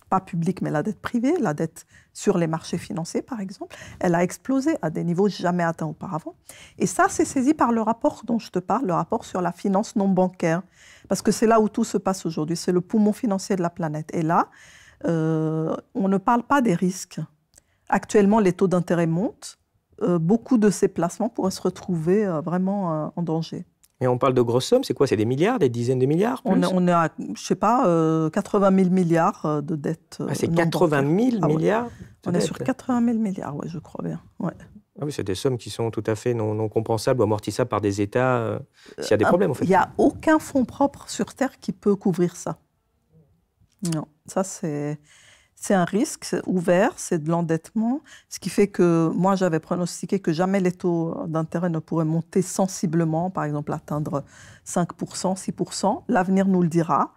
pas publique, mais la dette privée, la dette sur les marchés financiers, par exemple, elle a explosé à des niveaux jamais atteints auparavant. Et ça, c'est saisi par le rapport dont je te parle, le rapport sur la finance non bancaire, parce que c'est là où tout se passe aujourd'hui, c'est le poumon financier de la planète. Et là, euh, on ne parle pas des risques. Actuellement, les taux d'intérêt montent. Euh, beaucoup de ces placements pourraient se retrouver euh, vraiment en danger. Mais on parle de grosses sommes, c'est quoi C'est des milliards, des dizaines de milliards on, est, à, je sais pas, 80 euh, 000 euh, ah, euh, ah milliards de dettes. c'est 80 000 milliards On est sur 80 000 milliards, ouais, je crois bien. Ah oui, c'est des sommes qui sont tout à fait non, non compensables ou amortissables par des États s'il y a des problèmes, en fait. Il n'y a aucun fonds propre sur Terre qui peut couvrir ça. Non, ça c'est c'est un risque ouvert, c'est de l'endettement, ce qui fait que moi j'avais pronostiqué que jamais les taux d'intérêt ne pourraient monter sensiblement, par exemple atteindre 5%, 6%. L'avenir nous le dira.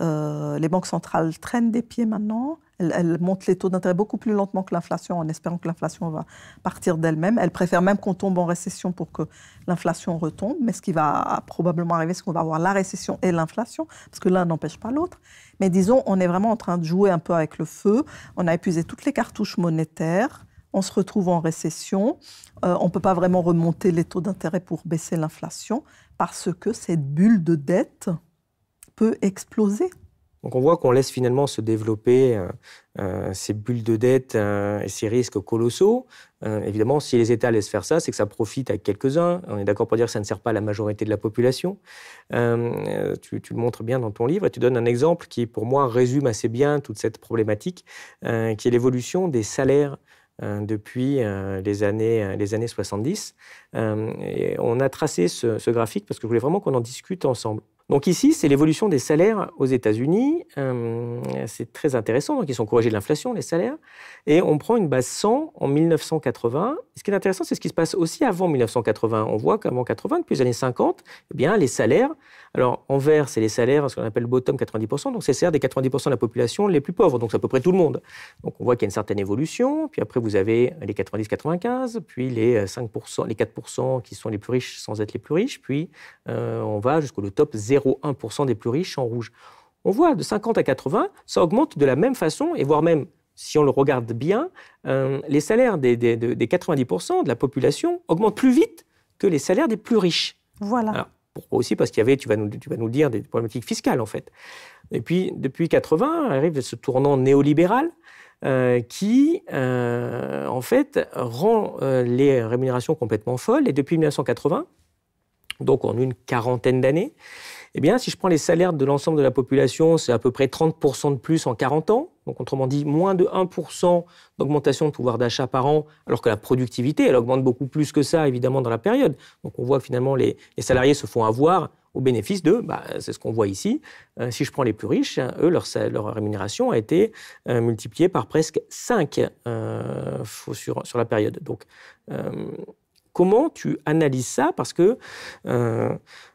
Euh, les banques centrales traînent des pieds maintenant. Elles, montent les taux d'intérêt beaucoup plus lentement que l'inflation, en espérant que l'inflation va partir d'elle-même. Elles préfèrent même qu'on tombe en récession pour que l'inflation retombe. Mais ce qui va probablement arriver, c'est qu'on va avoir la récession et l'inflation, parce que l'un n'empêche pas l'autre. Mais disons, on est vraiment en train de jouer un peu avec le feu. On a épuisé toutes les cartouches monétaires on se retrouve en récession, euh, on ne peut pas vraiment remonter les taux d'intérêt pour baisser l'inflation parce que cette bulle de dette peut exploser. Donc on voit qu'on laisse finalement se développer euh, euh, ces bulles de dette euh, et ces risques colossaux. évidemment, si les États laissent faire ça, c'est que ça profite à quelques-uns. On est d'accord pour dire que ça ne sert pas à la majorité de la population. Tu, le montres bien dans ton livre et tu donnes un exemple qui, pour moi, résume assez bien toute cette problématique, qui est l'évolution des salaires depuis les années, les années 70. Et on a tracé ce, ce graphique parce que je voulais vraiment qu'on en discute ensemble. Donc ici, c'est l'évolution des salaires aux États-Unis. Euh, c'est très intéressant. Donc ils sont corrigés de l'inflation, les salaires. Et on prend une base 100 en 1980. Ce qui est intéressant, c'est ce qui se passe aussi avant 1980. On voit qu'avant 80, depuis les années 50, eh bien, les salaires alors, en vert, c'est les salaires, ce qu'on appelle le bottom 90%, donc c'est les salaires des 90% de la population les plus pauvres, donc c'est à peu près tout le monde. Donc, on voit qu'il y a une certaine évolution, puis après, vous avez les 90-95, puis les 5%, euh, les 4% qui sont les plus riches sans être les plus riches, puis euh, on va jusqu'au top 0,1% des plus riches en rouge. On voit de 50 à 80, ça augmente de la même façon, et voire même si on le regarde bien, euh, les salaires des, 90% de la population augmentent plus vite que les salaires des plus riches. Voilà. Pourquoi aussi Parce qu'il y avait, tu vas, nous, tu vas nous dire, des problématiques fiscales, en fait. Et puis, depuis 80, arrive ce tournant néolibéral euh, qui, euh, en fait, rend euh, les rémunérations complètement folles. Et depuis 1980, donc en une quarantaine d'années, eh bien, si je prends les salaires de l'ensemble de la population, c'est à peu près 30% de plus en 40 ans. Donc, autrement dit, moins de 1% d'augmentation de pouvoir d'achat par an, alors que la productivité, elle augmente beaucoup plus que ça, évidemment, dans la période. Donc, on voit finalement, les, les salariés se font avoir au bénéfice de, bah, c'est ce qu'on voit ici, euh, si je prends les plus riches, hein, eux, leur, leur rémunération a été euh, multipliée par presque 5 euh, sur, la période. Donc, Comment tu analyses ça Parce que euh,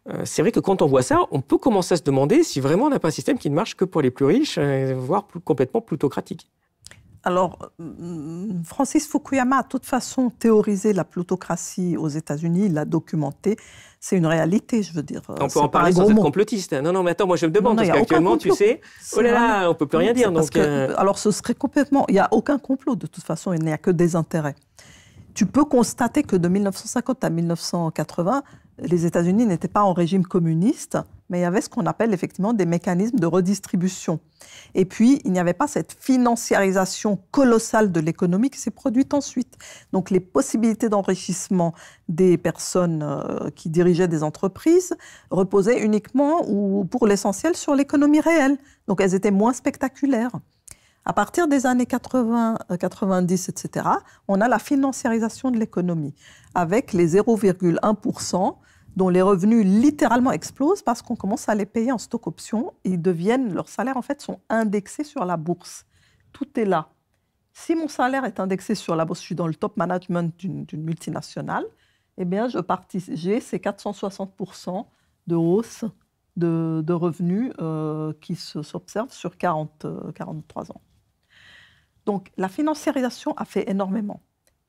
euh, c'est vrai que quand on voit ça, on peut commencer à se demander si vraiment on n'a pas un système qui ne marche que pour les plus riches, euh, voire complètement plutocratique. Alors, Francis Fukuyama a de toute façon théorisé la plutocratie aux États-Unis, il l'a documenté. C'est une réalité, je veux dire. On peut en parler sans être complotiste. Non, non, mais attends, moi je me demande, parce qu'actuellement, tu sais, oh là là, on ne peut plus rien dire. Donc, Alors, ce serait complètement. Il n'y a aucun complot, de toute façon, il n'y a que des intérêts tu peux constater que de 1950 à 1980, les États-Unis n'étaient pas en régime communiste, mais il y avait ce qu'on appelle effectivement des mécanismes de redistribution. Et puis, il n'y avait pas cette financiarisation colossale de l'économie qui s'est produite ensuite. Donc, les possibilités d'enrichissement des personnes euh, qui dirigeaient des entreprises reposaient uniquement ou pour l'essentiel sur l'économie réelle. Donc, elles étaient moins spectaculaires. À partir des années 80, 90, etc., on a la financiarisation de l'économie, avec les 0,1% dont les revenus littéralement explosent parce qu'on commence à les payer en stock option. Ils deviennent, leurs salaires en fait sont indexés sur la bourse. Tout est là. Si mon salaire est indexé sur la bourse, je suis dans le top management d'une multinationale, eh bien, j'ai ces 460% de hausse de, revenus euh, qui s'observent sur 40, 43 euh, ans. Donc la financiarisation a fait énormément.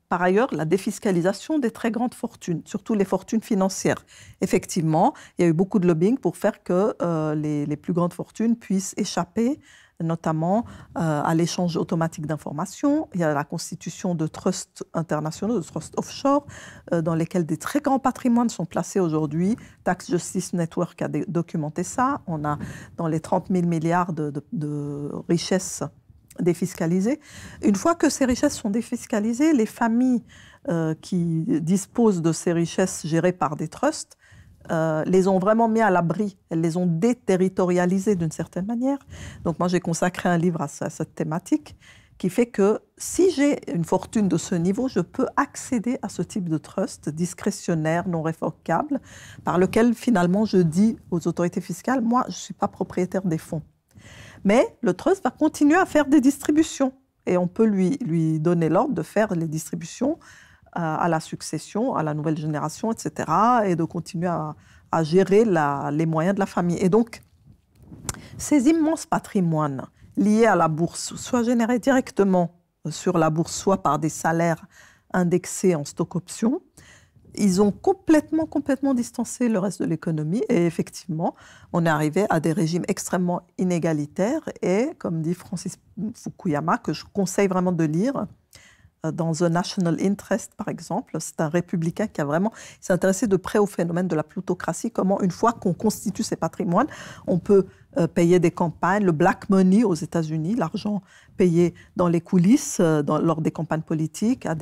Par ailleurs, la défiscalisation des très grandes fortunes, surtout les fortunes financières. Effectivement, il y a eu beaucoup de lobbying pour faire que euh, les, plus grandes fortunes puissent échapper notamment euh, à l'échange automatique d'informations. Il y a la constitution de trusts internationaux, de trusts offshore, euh, dans lesquels des très grands patrimoines sont placés aujourd'hui. Tax Justice Network a documenté ça. On a dans les 30 000 milliards de, de richesses défiscalisées. Une fois que ces richesses sont défiscalisées, les familles euh, qui disposent de ces richesses gérées par des trusts euh, les ont vraiment mis à l'abri, elles les ont déterritorialisées d'une certaine manière. Donc moi j'ai consacré un livre à, cette thématique qui fait que si j'ai une fortune de ce niveau, je peux accéder à ce type de trust discrétionnaire, non réfocable, par lequel finalement je dis aux autorités fiscales, moi, je ne suis pas propriétaire des fonds. Mais le Trust va continuer à faire des distributions. Et on peut lui, lui donner l'ordre de faire les distributions euh, à la succession, à la nouvelle génération, etc. Et de continuer à, gérer les moyens de la famille. Et donc, ces immenses patrimoines liés à la bourse, soit générés directement sur la bourse, soit par des salaires indexés en stock option, ils ont complètement, complètement distancé le reste de l'économie et effectivement, on est arrivé à des régimes extrêmement inégalitaires et, comme dit Francis Fukuyama, que je conseille vraiment de lire, euh, dans The National Interest, par exemple, c'est un républicain qui a vraiment intéressé de près au phénomène de la plutocratie, comment une fois qu'on constitue ses patrimoines, on peut euh, payer des campagnes, le black money aux États-Unis, l'argent payé dans les coulisses euh, lors des campagnes politiques, à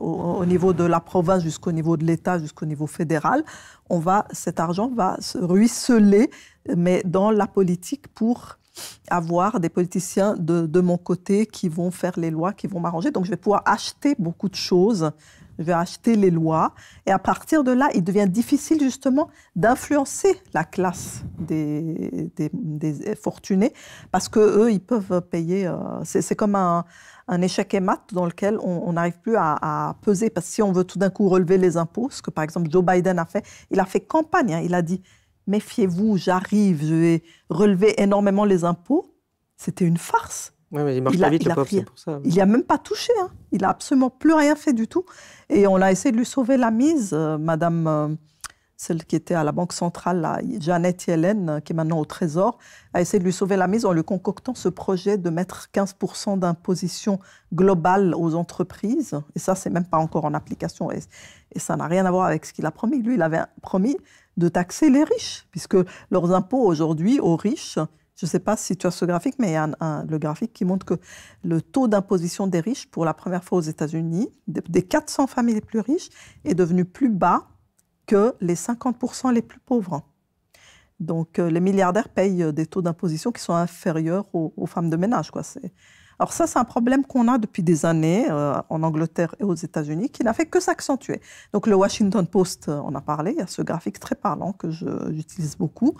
au, niveau de la province jusqu'au niveau de l'État, jusqu'au niveau fédéral. On va, cet argent va se ruisseler, mais dans la politique pour avoir des politiciens de, de, mon côté qui vont faire les lois, qui vont m'arranger. Donc je vais pouvoir acheter beaucoup de choses je vais acheter les lois. Et à partir de là, il devient difficile justement d'influencer la classe des, des, fortunés parce que eux, ils peuvent payer. Euh, c'est comme un, échec et mat dans lequel on n'arrive plus à, peser parce que si on veut tout d'un coup relever les impôts, ce que par exemple Joe Biden a fait, il a fait campagne. Hein. il a dit méfiez-vous, j'arrive, je vais relever énormément les impôts. C'était une farce il marche même pas touché. Hein. Il n'a absolument plus rien fait du tout. Et on a essayé de lui sauver la mise, euh, Madame, euh, celle qui était à la Banque centrale, là, Jeannette Yellen, euh, qui est maintenant au Trésor, a essayé de lui sauver la mise en lui concoctant ce projet de mettre 15% d'imposition globale aux entreprises. Et ça, c'est même pas encore en application. et ça n'a rien à voir avec ce qu'il a promis. Lui, il avait promis de taxer les riches, puisque leurs impôts aujourd'hui aux riches, je ne sais pas si tu as ce graphique, mais il y a le graphique qui montre que le taux d'imposition des riches, pour la première fois aux États-Unis, des 400 familles les plus riches, est devenu plus bas que les 50% les plus pauvres. Donc, euh, les milliardaires payent euh, des taux d'imposition qui sont inférieurs aux, aux femmes de ménage. Quoi. C'est, alors ça, c'est un problème qu'on a depuis des années euh, en Angleterre et aux États-Unis qui n'a fait que s'accentuer. Donc le Washington Post, euh, on a parlé, il y a ce graphique très parlant que j'utilise beaucoup.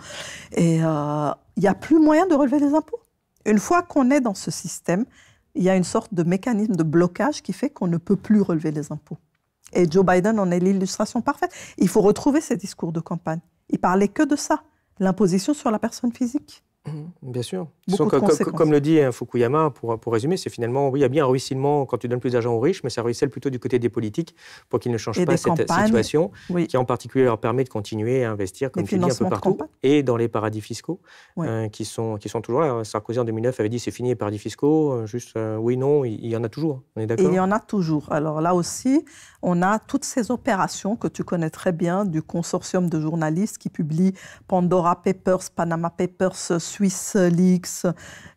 Et euh, il n'y a plus moyen de relever les impôts. Une fois qu'on est dans ce système, il y a une sorte de mécanisme de blocage qui fait qu'on ne peut plus relever les impôts. Et Joe Biden en est l'illustration parfaite. Il faut retrouver ses discours de campagne. Il parlait que de ça, l'imposition sur la personne physique. Mhm, bien sûr. de comme, comme, le dit hein, Fukuyama, pour, pour résumer, c'est finalement, oui, il y a bien un ruissellement quand tu donnes plus d'argent aux riches, mais ça ruisselle plutôt du côté des politiques pour qu'ils ne changent pas cette situation, qui en particulier leur permet de continuer à investir, comme tu dis, un peu partout, et dans les paradis fiscaux, hein, qui, sont, qui sont toujours là. Sarkozy, en 2009, avait dit c'est fini les paradis fiscaux, euh, juste euh, oui, non, il, y en a toujours, on est d'accord Il y en a toujours. Alors là aussi, on a toutes ces opérations que tu connais très bien du consortium de journalistes qui publie Pandora Papers, Panama Papers, Suisse euh, l'IX,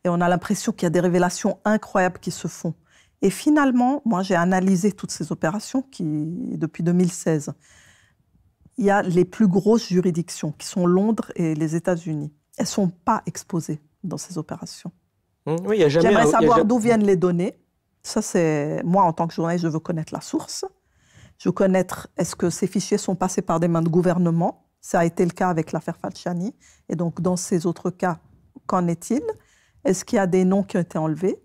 et on a l'impression qu'il y a des révélations incroyables qui se font. Et finalement, moi, j'ai analysé toutes ces opérations qui, depuis 2016. Il y a les plus grosses juridictions, qui sont Londres et les États-Unis. Elles ne sont pas exposées dans ces opérations. Mmh. J'aimerais savoir d'où viennent les données. Ça, c'est moi, en tant que journaliste, je veux connaître la source. Je veux connaître est-ce que ces fichiers sont passés par des mains de gouvernement ça a été le cas avec l'affaire Falciani. Et donc, dans ces autres cas, qu'en est-il Est-ce qu'il y a des noms qui ont été enlevés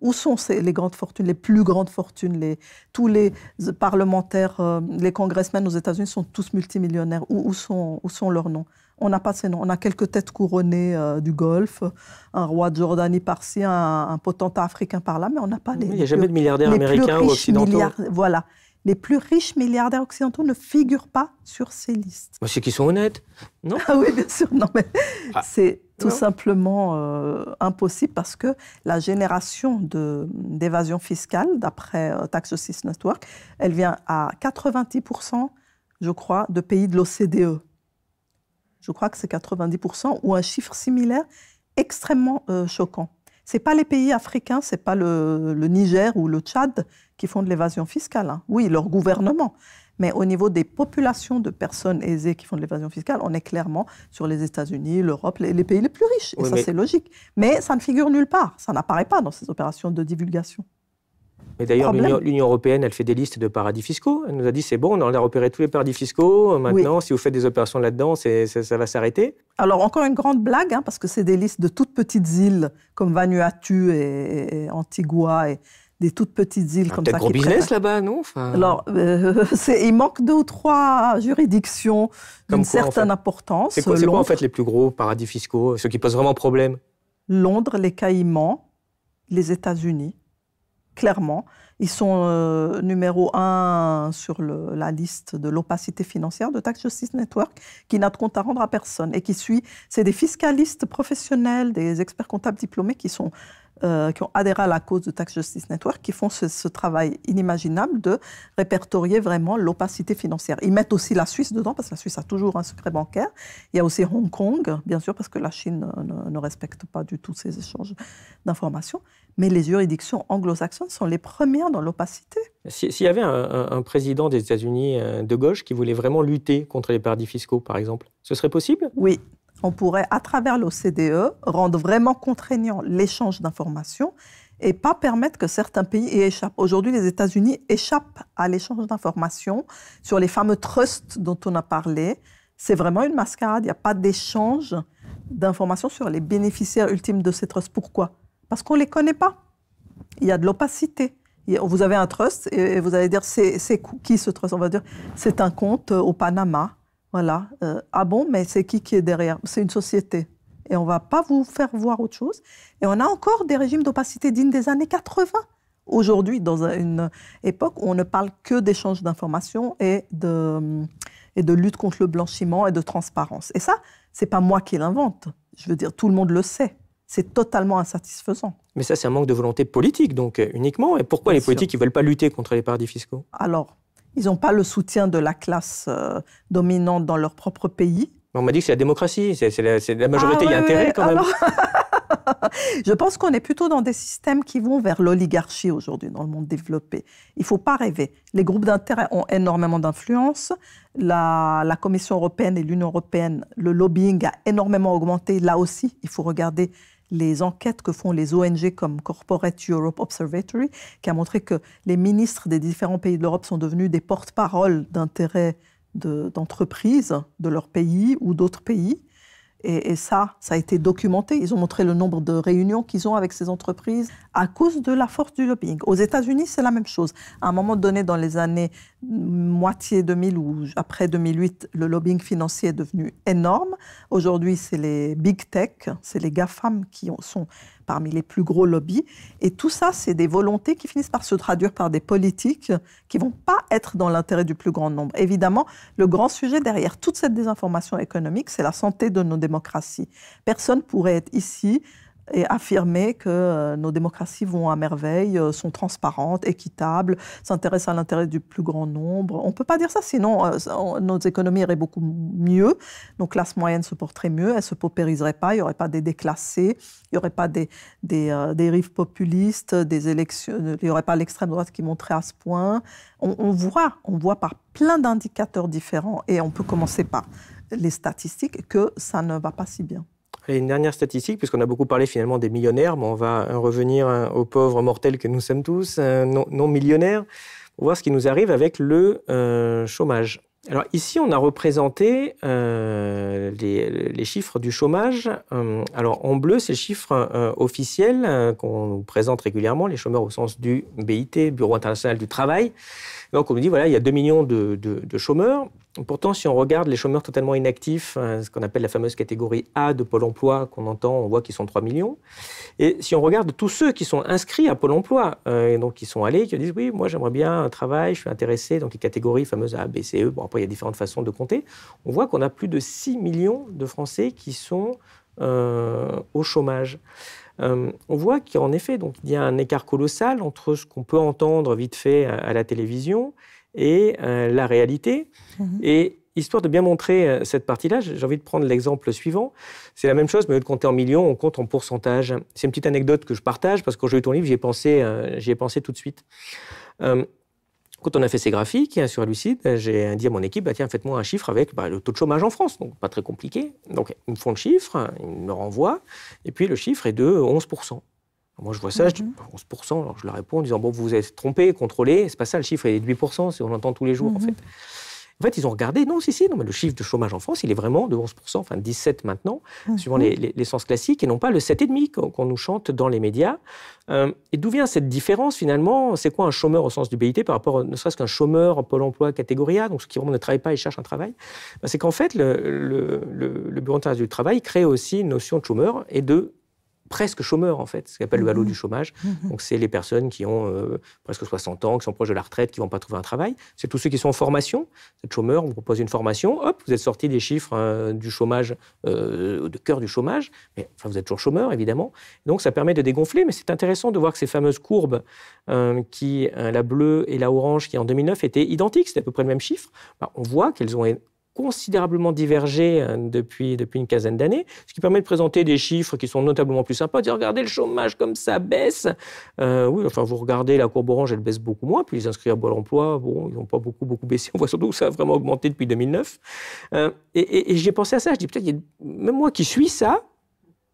Où sont les grandes fortunes, les plus grandes fortunes les, Tous les parlementaires, euh, les congressmen aux États-Unis sont tous multimillionnaires. Où, sont, où sont leurs noms on n'a pas ces noms. On a quelques têtes couronnées euh, du Golfe, un roi de Jordanie par-ci, un, potentat africain par-là, mais on n'a pas les. Il n'y a jamais de milliardaires américains ou occidentaux. Voilà les plus riches milliardaires occidentaux ne figurent pas sur ces listes. Bah, c'est qu'ils sont honnêtes, non Ah oui, bien sûr, non, mais ah. c'est tout simplement euh, impossible parce que la génération d'évasion fiscale, d'après euh, Tax Justice Network, elle vient à 90%, je crois, de pays de l'OCDE. Je crois que c'est 90% ou un chiffre similaire extrêmement euh, choquant. Ce pas les pays africains, ce n'est pas le, Niger ou le Tchad qui font de l'évasion fiscale. Hein. Oui, leur gouvernement. Mais au niveau des populations de personnes aisées qui font de l'évasion fiscale, on est clairement sur les États-Unis, l'Europe, les, pays les plus riches. Et ça, c'est logique. Mais ça ne figure nulle part. Ça n'apparaît pas dans ces opérations de divulgation. Mais d'ailleurs, l'Union européenne, elle fait des listes de paradis fiscaux. Elle nous a dit c'est bon, on a repéré tous les paradis fiscaux. Maintenant, si vous faites des opérations là-dedans, ça, ça, va s'arrêter. Alors, encore une grande blague, hein, parce que c'est des listes de toutes petites îles comme Vanuatu et, Antigua et des toutes petites îles ah, comme ça. Gros business là-bas, non Alors, euh, il manque deux ou trois juridictions d'une certaine importance. C'est quoi, en fait les plus gros paradis fiscaux, ceux qui posent vraiment problème Londres, les Caïmans, les États-Unis clairement. Ils sont euh, numéro un sur la liste de l'opacité financière de Tax Justice Network, qui n'a de compte à rendre à personne et qui suit. C'est des fiscalistes professionnels, des experts comptables diplômés qui sont euh, qui ont adhéré à la cause de Tax Justice Network, qui font ce, travail inimaginable de répertorier vraiment l'opacité financière. Ils mettent aussi la Suisse dedans, parce que la Suisse a toujours un secret bancaire. Il y a aussi Hong Kong, bien sûr, parce que la Chine euh, ne, respecte pas du tout ces échanges d'informations. Mais les juridictions anglo-saxonnes sont les premières dans l'opacité. S'il y avait un, un président des États-Unis euh, de gauche qui voulait vraiment lutter contre les paradis fiscaux, par exemple, ce serait possible Oui, on pourrait, à travers l'OCDE, rendre vraiment contraignant l'échange d'informations et pas permettre que certains pays y échappent. Aujourd'hui, les États-Unis échappent à l'échange d'informations sur les fameux trusts dont on a parlé. C'est vraiment une mascarade. Il n'y a pas d'échange d'informations sur les bénéficiaires ultimes de ces trusts. Pourquoi Parce qu'on ne les connaît pas. Il y a de l'opacité. Vous avez un trust et vous allez dire c'est qui ce trust On va dire c'est un compte au Panama voilà. Euh, ah bon, mais c'est qui qui est derrière C'est une société. Et on ne va pas vous faire voir autre chose. Et on a encore des régimes d'opacité dignes des années 80. Aujourd'hui, dans une époque où on ne parle que d'échange d'informations et de, euh, et de lutte contre le blanchiment et de transparence. Et ça, c'est pas moi qui l'invente. Je veux dire, tout le monde le sait. C'est totalement insatisfaisant. Mais ça, c'est un manque de volonté politique, donc euh, uniquement. Et pourquoi les politiques ne veulent pas lutter contre les paradis fiscaux Alors, ils n'ont pas le soutien de la classe euh, dominante dans leur propre pays. On m'a dit que c'est la démocratie, c'est la, majorité, ah, a intérêt quand même. Je pense qu'on est plutôt dans des systèmes qui vont vers l'oligarchie aujourd'hui dans le monde développé. Il ne faut pas rêver. Les groupes d'intérêt ont énormément d'influence. La, la, Commission européenne et l'Union européenne, le lobbying a énormément augmenté. Là aussi, il faut regarder les enquêtes que font les ONG comme Corporate Europe Observatory, qui a montré que les ministres des différents pays de l'Europe sont devenus des porte-parole d'intérêts d'entreprises de leur pays ou d'autres pays. Et, ça, ça a été documenté. Ils ont montré le nombre de réunions qu'ils ont avec ces entreprises à cause de la force du lobbying. Aux États-Unis, c'est la même chose. À un moment donné, dans les années mm, moitié 2000 ou après 2008, le lobbying financier est devenu énorme. Aujourd'hui, c'est les big tech, c'est les GAFAM qui ont, sont parmi les plus gros lobbies. Et tout ça, c'est des volontés qui finissent par se traduire par des politiques qui ne vont pas être dans l'intérêt du plus grand nombre. Évidemment, le grand sujet derrière toute cette désinformation économique, c'est la santé de nos démocraties. Personne pourrait être ici et affirmer que euh, nos démocraties vont à merveille, euh, sont transparentes, équitables, s'intéressent à l'intérêt du plus grand nombre. On ne peut pas dire ça, sinon euh, nos économies iraient beaucoup mieux, nos classes moyennes se porteraient mieux, elles ne se paupériseraient pas, il n'y aurait pas des déclassés, il n'y aurait pas des, des, rives populistes, des élections, il n'y aurait pas l'extrême droite qui monterait à ce point. On, on voit, on voit par plein d'indicateurs différents, et on peut commencer par les statistiques, que ça ne va pas si bien une dernière statistique, puisqu'on a beaucoup parlé finalement des millionnaires, mais on va euh, revenir euh, aux pauvres mortels que nous sommes tous, euh, non, millionnaires, pour voir ce qui nous arrive avec le chômage. Alors ici, on a représenté les, chiffres du chômage. alors en bleu, c'est le chiffre qu'on nous présente régulièrement, les chômeurs au sens du BIT, Bureau international du travail donc on me dit, voilà, il y a 2 millions de, chômeurs. Pourtant, si on regarde les chômeurs totalement inactifs, hein, ce qu'on appelle la fameuse catégorie A de Pôle emploi qu'on entend, on voit qu'ils sont 3 millions. Et si on regarde tous ceux qui sont inscrits à Pôle emploi, euh, et donc qui sont allés, qui disent oui, moi j'aimerais bien un travail, je suis intéressé, donc les catégories fameuses A, B, C, E, bon après il y a différentes façons de compter, on voit qu'on a plus de 6 millions de Français qui sont euh, au chômage. Euh, on voit qu'en effet, donc, il y a un écart colossal entre ce qu'on peut entendre vite fait à, la télévision et euh, la réalité. Mhm. Et histoire de bien montrer euh, cette partie-là, j'ai envie de prendre l'exemple suivant. C'est la même chose, mais au lieu de compter en millions, on compte en pourcentage. C'est une petite anecdote que je partage parce que quand j'ai lu ton livre, j'y ai, pensé, pensé tout de suite. Quand on a fait ces graphiques hein, sur Lucide, j'ai dit à mon équipe, bah, tiens, faites-moi un chiffre avec bah, le taux de chômage en France, donc pas très compliqué. Donc ils me font le chiffre, ils me renvoient, et puis le chiffre est de 11%. Moi, je vois ça, je dis 11%. Mhm. Alors, je leur réponds en disant Bon, vous vous êtes trompé, contrôlé. C'est pas ça, le chiffre est de 8%, si on l'entend tous les jours, en mhm. fait. En fait, ils ont regardé, non, si, si, non, mais le chiffre de chômage en France, il est vraiment de 11%, enfin 17 maintenant, mhm. suivant les, sens classiques, et non pas le 7,5 qu'on nous chante dans les médias. Euh, et d'où vient cette différence finalement C'est quoi un chômeur au sens du BIT par rapport, ne serait-ce qu'un chômeur en Pôle emploi catégorie A, donc ceux qui vraiment ne travaille pas et cherche un travail bah, C'est qu'en fait, le, Bureau international du travail crée aussi une notion de chômeur et de presque chômeurs, en fait, ce qu'on appelle le halo mmh. du chômage. Mmh. Donc, c'est les personnes qui ont euh, presque 60 ans, qui sont proches de la retraite, qui ne vont pas trouver un travail. C'est tous ceux qui sont en formation. Vous êtes chômeur, on vous propose une formation, hop, vous êtes sorti des chiffres hein, du chômage, euh, de cœur du chômage, mais enfin, vous êtes toujours chômeur, évidemment. Donc, ça permet de dégonfler, mais c'est intéressant de voir que ces fameuses courbes, hein, qui, hein, la bleue et la orange, qui en 2009 étaient identiques, c'était à peu près le même chiffre, bah, on voit qu'elles ont considérablement divergé euh, depuis, depuis une quinzaine d'années, ce qui permet de présenter des chiffres qui sont notablement plus sympas. Dire, regardez, le chômage comme ça baisse. Euh, oui, enfin, vous regardez, la courbe orange, elle baisse beaucoup moins. Puis les inscrits à Pôle emploi, bon, ils n'ont pas beaucoup, beaucoup baissé. On voit surtout que ça a vraiment augmenté depuis 2009. Euh, et, j'ai pensé à ça. Je dis, peut-être, même moi qui suis ça,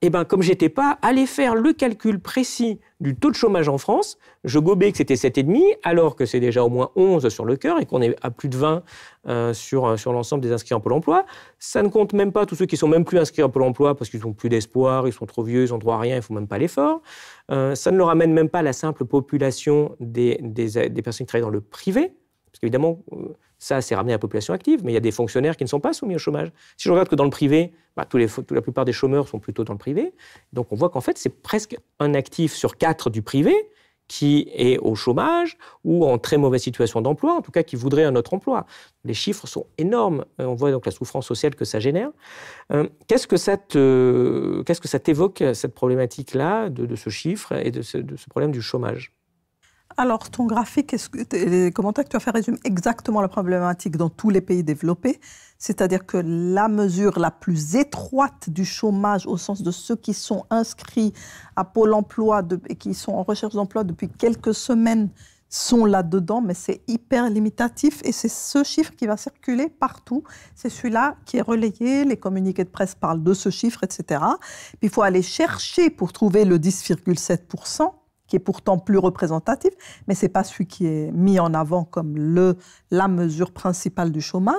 comme eh ben, comme j'étais pas allé faire le calcul précis du taux de chômage en France, je gobais que c'était 7,5, alors que c'est déjà au moins 11 sur le cœur et qu'on est à plus de 20 euh, sur, euh, sur l'ensemble des inscrits en Pôle emploi. Ça ne compte même pas tous ceux qui sont même plus inscrits en Pôle emploi parce qu'ils n'ont plus d'espoir, ils sont trop vieux, ils ont droit à rien, ils font même pas l'effort. Euh, ça ne leur amène même pas la simple population des, des personnes qui travaillent dans le privé. Parce qu'évidemment, ça, c'est ramener la population active, mais il y a des fonctionnaires qui ne sont pas soumis au chômage. Si je regarde que dans le privé, bah, tous les, la plupart des chômeurs sont plutôt dans le privé. Donc on voit qu'en fait, c'est presque un actif sur quatre du privé qui est au chômage ou en très mauvaise situation d'emploi, en tout cas qui voudrait un autre emploi. Les chiffres sont énormes. Euh, on voit donc la souffrance sociale que ça génère. Euh, qu'est-ce que ça te, qu'est-ce que ça t'évoque cette problématique-là de, ce chiffre et de ce problème du chômage alors, ton graphique, les commentaires que tu as fait résument exactement la problématique dans tous les pays développés C'est-à-dire que la mesure la plus étroite du chômage, au sens de ceux qui sont inscrits à Pôle emploi et qui sont en recherche d'emploi depuis quelques semaines, sont là-dedans, mais c'est hyper limitatif et c'est ce chiffre qui va circuler partout. C'est celui-là qui est relayé, les communiqués de presse parlent de ce chiffre, etc. Puis il faut aller chercher pour trouver le 10,7% qui est pourtant plus représentatif, mais c'est pas celui qui est mis en avant comme le, la mesure principale du chômage.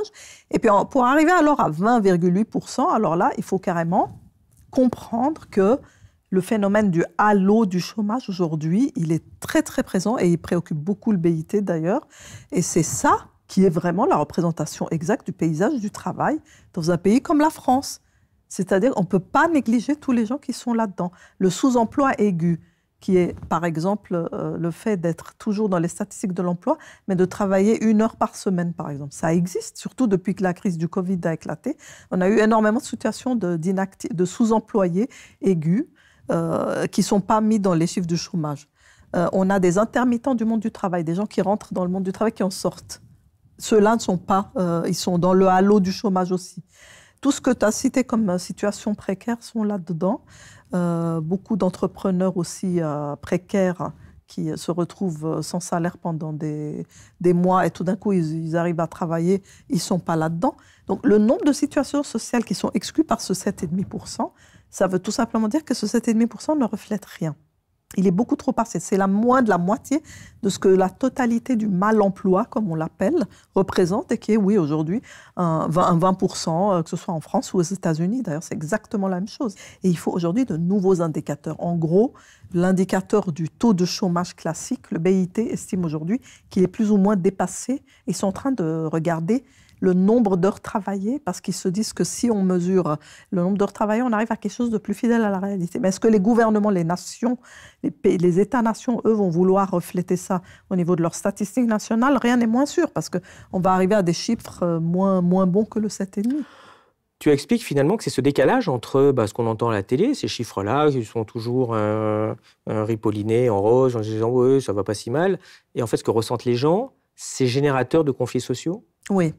Et puis pour arriver alors à 20,8%, alors là, il faut carrément comprendre que le phénomène du halo du chômage aujourd'hui, il est très très présent et il préoccupe beaucoup le BIT d'ailleurs. Et c'est ça qui est vraiment la représentation exacte du paysage du travail dans un pays comme la France. C'est-à-dire qu'on ne peut pas négliger tous les gens qui sont là-dedans. Le sous-emploi aigu, qui est par exemple euh, le fait d'être toujours dans les statistiques de l'emploi, mais de travailler une heure par semaine, par exemple. Ça existe, surtout depuis que la crise du Covid a éclaté. On a eu énormément de situations de, sous-employés aigus euh, qui ne sont pas mis dans les chiffres du chômage. Euh, on a des intermittents du monde du travail, des gens qui rentrent dans le monde du travail, qui en sortent. Ceux-là ne sont pas, ils sont dans le halo du chômage aussi tout ce que tu as cité comme situation précaire sont là-dedans. Euh, beaucoup d'entrepreneurs aussi euh, précaires hein, qui se retrouvent euh, sans salaire pendant des, mois et tout d'un coup ils, arrivent à travailler, ils sont pas là-dedans. Donc le nombre de situations sociales qui sont exclues par ce 7,5%, ça veut tout simplement dire que ce 7,5% ne reflète rien. Il est beaucoup trop passé. C'est la moins de la moitié de ce que la totalité du mal-emploi, comme on l'appelle, représente et qui est, oui, aujourd'hui, un 20%, euh, que ce soit en France ou aux États-Unis. D'ailleurs, c'est exactement la même chose. Et il faut aujourd'hui de nouveaux indicateurs. En gros, l'indicateur du taux de chômage classique, le BIT, estime aujourd'hui qu'il est plus ou moins dépassé. Ils sont en train de regarder le nombre d'heures travaillées, parce qu'ils se disent que si on mesure le nombre d'heures travaillées, on arrive à quelque chose de plus fidèle à la réalité. Mais est-ce que les gouvernements, les nations, les, les États-nations, eux, vont vouloir refléter ça au niveau de leurs statistiques nationales Rien n'est moins sûr, parce qu'on va arriver à des chiffres euh, moins, moins bons que le 7,5. Tu expliques finalement que c'est ce décalage entre bah, ce qu'on entend à la télé, ces chiffres-là, qui sont toujours euh, ripollinés en rose, en disant oui, ça va pas si mal, et en fait ce que ressentent les gens, ces générateurs de conflits sociaux Oui,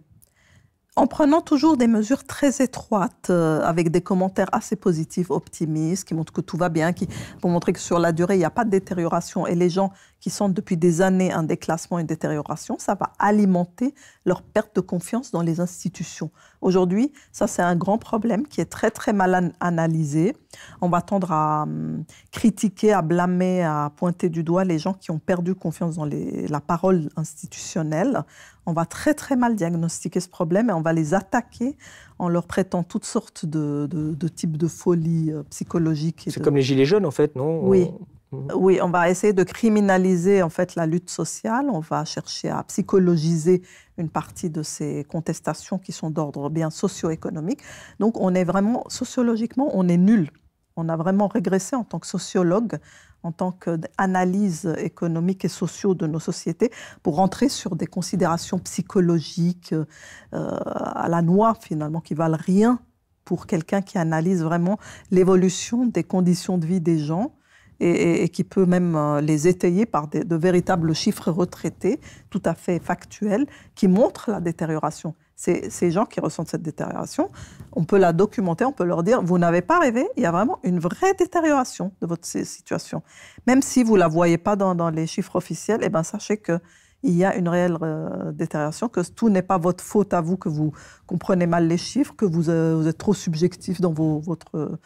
en prenant toujours des mesures très étroites, euh, avec des commentaires assez positifs, optimistes, qui montrent que tout va bien, qui, pour montrer que sur la durée, il n'y a pas de détérioration. Et les gens qui sont depuis des années en déclassement et détérioration, ça va alimenter leur perte de confiance dans les institutions. Aujourd'hui, ça c'est un grand problème qui est très très mal analysé. On va tendre à hum, critiquer, à blâmer, à pointer du doigt les gens qui ont perdu confiance dans les, la parole institutionnelle. On va très très mal diagnostiquer ce problème et on va les attaquer en leur prêtant toutes sortes de, types de folies euh, psychologiques. C'est comme les gilets jaunes en fait, non Oui. Mhm. Oui, on va essayer de criminaliser en fait la lutte sociale. On va chercher à psychologiser une partie de ces contestations qui sont d'ordre bien socio-économique. Donc, on est vraiment sociologiquement, on est nul. On a vraiment régressé en tant que sociologue, en tant qu'analyse économique et sociaux de nos sociétés, pour rentrer sur des considérations psychologiques euh, à la noix finalement qui valent rien pour quelqu'un qui analyse vraiment l'évolution des conditions de vie des gens et, qui peut même euh, les étayer par de véritables chiffres retraités, tout à fait factuels, qui montrent la détérioration. Ces gens qui ressentent cette détérioration, on peut la documenter, on peut leur dire, vous n'avez pas rêvé, il y a vraiment une vraie détérioration de votre situation. Même si vous ne la voyez pas dans, les chiffres officiels, eh ben, sachez que il y a une réelle euh, détérioration, que tout n'est pas votre faute à vous, que vous comprenez mal les chiffres, que vous, euh, êtes trop subjectif dans votre,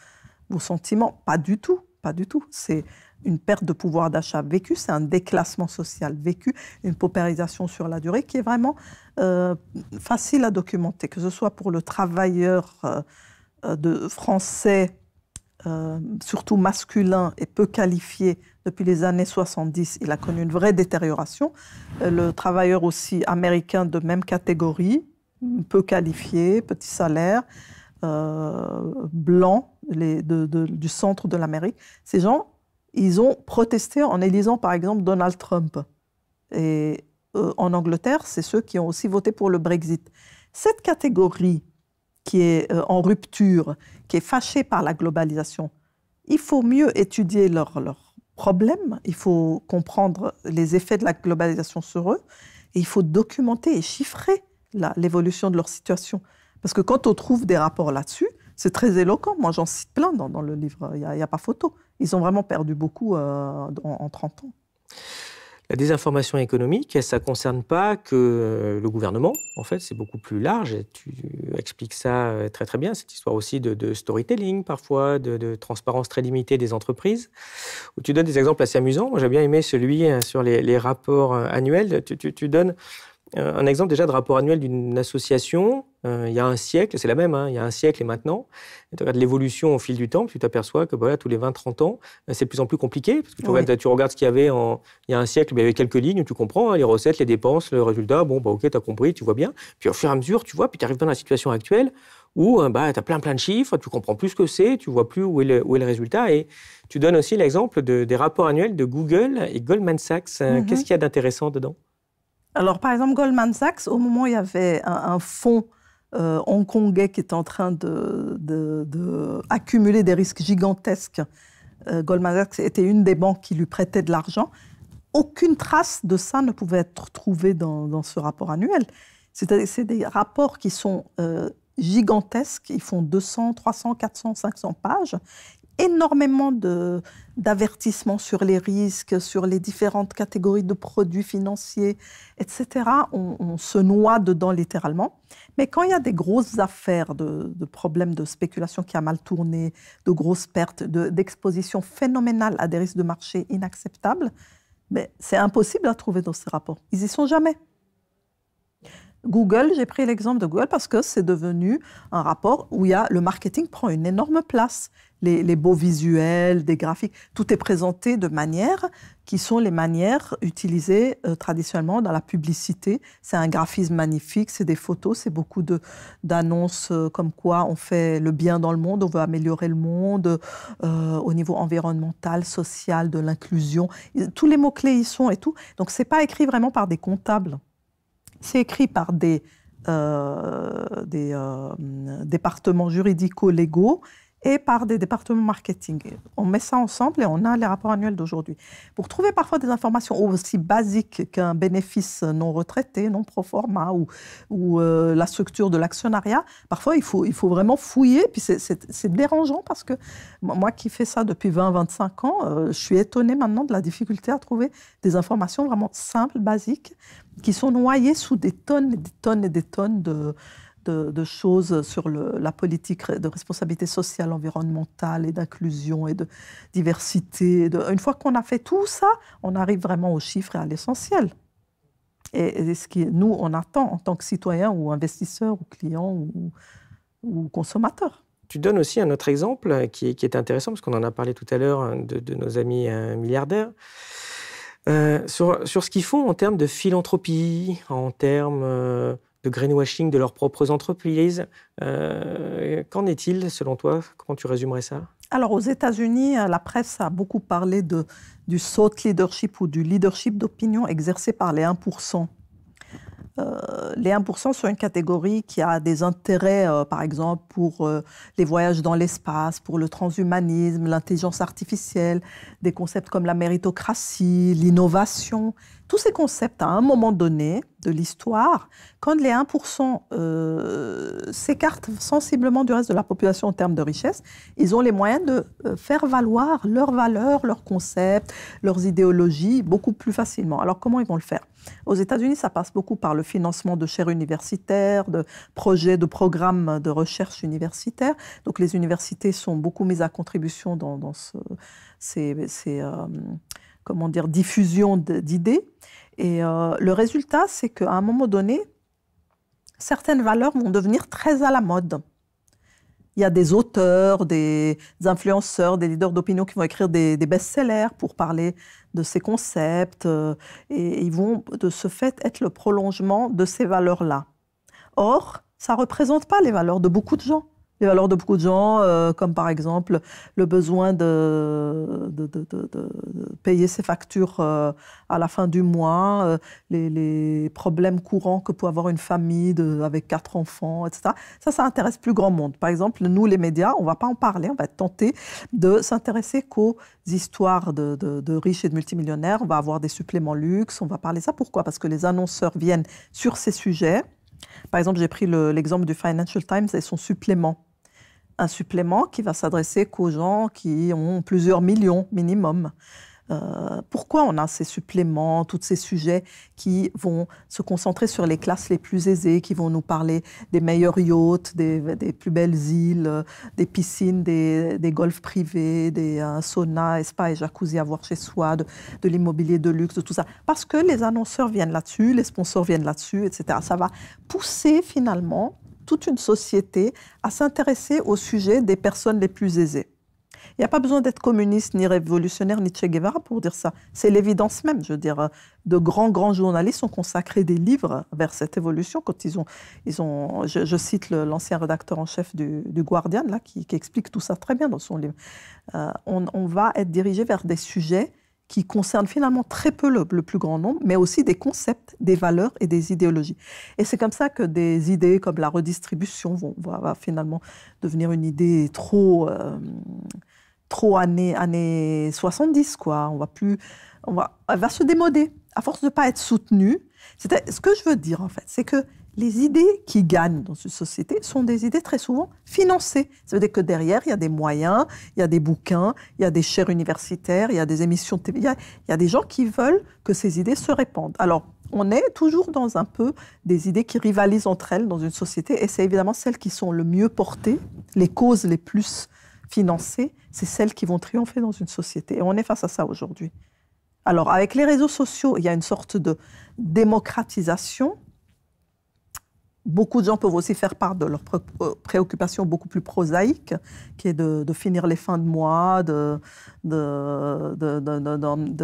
vos sentiments. Pas du tout. Pas du tout. C'est une perte de pouvoir d'achat vécue, c'est un déclassement social vécu, une paupérisation sur la durée qui est vraiment euh, facile à documenter, que ce soit pour le travailleur euh, euh, de français, surtout masculin et peu qualifié. Depuis les années 70, il a connu une vraie détérioration. le travailleur aussi américain de même catégorie, peu qualifié, petit salaire. Euh, blancs du centre de l'Amérique, ces gens, ils ont protesté en élisant par exemple Donald Trump. Et euh, en Angleterre, c'est ceux qui ont aussi voté pour le Brexit. Cette catégorie qui est euh, en rupture, qui est fâchée par la globalisation, il faut mieux étudier leurs problèmes, il faut comprendre les effets de la globalisation sur eux, et il faut documenter et chiffrer l'évolution de leur situation. Parce que quand on trouve des rapports là-dessus, c'est très éloquent. Moi, j'en cite plein dans, le livre. Il n'y a, pas photo. Ils ont vraiment perdu beaucoup euh, en, 30 ans. La désinformation économique, ça ne concerne pas que euh, le gouvernement, en fait, c'est beaucoup plus large. tu expliques ça euh, très très bien, cette histoire aussi de, storytelling parfois, de, transparence très limitée des entreprises, où tu donnes des exemples assez amusants. Moi, j'ai bien aimé celui sur les, rapports annuels. Tu, tu donnes euh, un exemple déjà de rapport annuel d'une association, euh, il y a un siècle, c'est la même, hein, il y a un siècle et maintenant, tu regardes l'évolution au fil du temps, tu t'aperçois que voilà, tous les 20-30 ans, euh, c'est de plus en plus compliqué, parce que tu, regardes, ce qu'il y avait en, il y a un siècle, il y avait quelques lignes, tu comprends, hein, les recettes, les dépenses, le résultat, bon, bah ok, tu as compris, tu vois bien, puis au fur et à mesure, tu vois, puis tu arrives dans la situation actuelle où bah, tu as plein plein de chiffres, tu comprends plus ce que c'est, tu vois plus où est le, où est le résultat. Et tu donnes aussi l'exemple des rapports annuels de Google et Goldman Sachs. Mhm. Qu'est-ce qu'il y a d'intéressant dedans alors, par exemple, Goldman Sachs, au moment où il y avait un, fonds euh, hongkongais qui était en train de, des risques gigantesques, euh, Goldman Sachs était une des banques qui lui prêtait de l'argent. Aucune trace de ça ne pouvait être trouvée dans, ce rapport annuel. C'est des rapports qui sont euh, gigantesques, ils font 200, 300, 400, 500 pages, énormément d'avertissements sur les risques, sur les différentes catégories de produits financiers, etc. On, se noie dedans littéralement. Mais quand il y a des grosses affaires de, problèmes de spéculation qui a mal tourné, de grosses pertes, d'exposition phénoménale à des risques de marché inacceptables, ben, c'est impossible à trouver dans ces rapports. Ils y sont jamais. Google, j'ai pris l'exemple de Google parce que c'est devenu un rapport où il y a, le marketing prend une énorme place les, beaux visuels, des graphiques. Tout est présenté de manière qui sont les manières utilisées euh, traditionnellement dans la publicité. C'est un graphisme magnifique, c'est des photos, c'est beaucoup d'annonces euh, comme quoi on fait le bien dans le monde, on veut améliorer le monde euh, au niveau environnemental, social, de l'inclusion. Tous les mots-clés y sont et tout. Donc ce n'est pas écrit vraiment par des comptables. C'est écrit par des, des départements juridico-légaux et par des départements marketing. On met ça ensemble et on a les rapports annuels d'aujourd'hui. Pour trouver parfois des informations aussi basiques qu'un bénéfice non retraité, non pro forma ou, ou euh, la structure de l'actionnariat, parfois il faut, il faut vraiment fouiller. Puis c'est dérangeant parce que moi qui fais ça depuis 20-25 ans, euh, je suis étonnée maintenant de la difficulté à trouver des informations vraiment simples, basiques, qui sont noyées sous des tonnes et des tonnes et des tonnes de de, choses sur la politique de responsabilité sociale, environnementale et d'inclusion et de diversité. une fois qu'on a fait tout ça, on arrive vraiment aux chiffres et à l'essentiel. Et, ce que nous, on attend en tant que citoyen ou investisseur ou client ou, consommateur tu donnes aussi un autre exemple qui, est, intéressant, parce qu'on en a parlé tout à l'heure hein, de, nos amis euh, milliardaires, euh, sur, sur, ce qu'ils font en termes de philanthropie, en termes euh, de greenwashing de leurs propres entreprises. Euh, qu'en est-il selon toi Comment tu résumerais ça Alors aux États-Unis, euh, la presse a beaucoup parlé de, du saut leadership ou du leadership d'opinion exercé par les 1%. Euh, les 1% sont une catégorie qui a des intérêts, par exemple, pour les voyages dans l'espace, pour le transhumanisme, l'intelligence artificielle, des concepts comme la méritocratie, l'innovation tous ces concepts, à un moment donné de l'histoire, quand les 1% euh, s'écartent sensiblement du reste de la population en termes de richesse, ils ont les moyens de euh, faire valoir leurs valeurs, leurs concepts, leurs idéologies beaucoup plus facilement. Alors comment ils vont le faire Aux États-Unis, ça passe beaucoup par le financement de chaires universitaires, de projets, de programmes de recherche universitaire. Donc les universités sont beaucoup mises à contribution dans, dans ce, ces... ces euh, comment dire, diffusion d'idées. Et euh, le résultat, c'est qu'à un moment donné, certaines valeurs vont devenir très à la mode. Il y a des auteurs, des, influenceurs, des leaders d'opinion qui vont écrire des, best-sellers pour parler de ces concepts. Euh, et ils vont, de ce fait, être le prolongement de ces valeurs-là. Or, ça ne représente pas les valeurs de beaucoup de gens les valeurs de beaucoup de gens, comme par exemple le besoin de, de, payer ses factures euh, à la fin du mois, euh, les, problèmes courants que peut avoir une famille avec quatre enfants, etc. Ça, ça intéresse plus grand monde. Par exemple, nous, les médias, on ne va pas en parler, on va tenter de s'intéresser qu'aux histoires de, riches et de multimillionnaires. On va avoir des suppléments luxe, on va parler ça. Pourquoi Parce que les annonceurs viennent sur ces sujets. Par exemple, j'ai pris l'exemple du Financial Times et son supplément un supplément qui va s'adresser qu'aux gens qui ont plusieurs millions minimum. Euh, pourquoi on a ces suppléments, tous ces sujets qui vont se concentrer sur les classes les plus aisées, qui vont nous parler des meilleurs yachts, des, plus belles îles, des piscines, des, golfs privés, des euh, saunas, des spa et jacuzzi à voir chez soi, de, de l'immobilier de luxe, de tout ça. Parce que les annonceurs viennent là-dessus, les sponsors viennent là-dessus, etc. Ça va pousser finalement toute une société à s'intéresser au sujet des personnes les plus aisées. Il n'y a pas besoin d'être communiste, ni révolutionnaire, ni Che Guevara pour dire ça. C'est l'évidence même. Je veux dire, de grands, grands journalistes ont consacré des livres vers cette évolution. Quand ont, ils ont je, cite l'ancien rédacteur en chef du, Guardian, là, qui, explique tout ça très bien dans son livre. Euh, on, va être dirigé vers des sujets qui concerne finalement très peu le, plus grand nombre, mais aussi des concepts, des valeurs et des idéologies. Et c'est comme ça que des idées comme la redistribution vont, finalement devenir une idée trop, euh, trop années, années 70, quoi. On va plus, on va, elle va se démoder à force de ne pas être soutenue. Ce que je veux dire, en fait, c'est que les idées qui gagnent dans une société sont des idées très souvent financées. Ça veut dire que derrière, il y a des moyens, il y a des bouquins, il y a des chaires universitaires, il y a des émissions de TV, il y a, il y a des gens qui veulent que ces idées se répandent. Alors, on est toujours dans un peu des idées qui rivalisent entre elles dans une société, et c'est évidemment celles qui sont le mieux portées, les causes les plus financées, c'est celles qui vont triompher dans une société. Et on est face à ça aujourd'hui. Alors, avec les réseaux sociaux, il y a une sorte de démocratisation Beaucoup de gens peuvent aussi faire part de leurs euh, préoccupations beaucoup plus prosaïques, qui est de, finir les fins de mois, de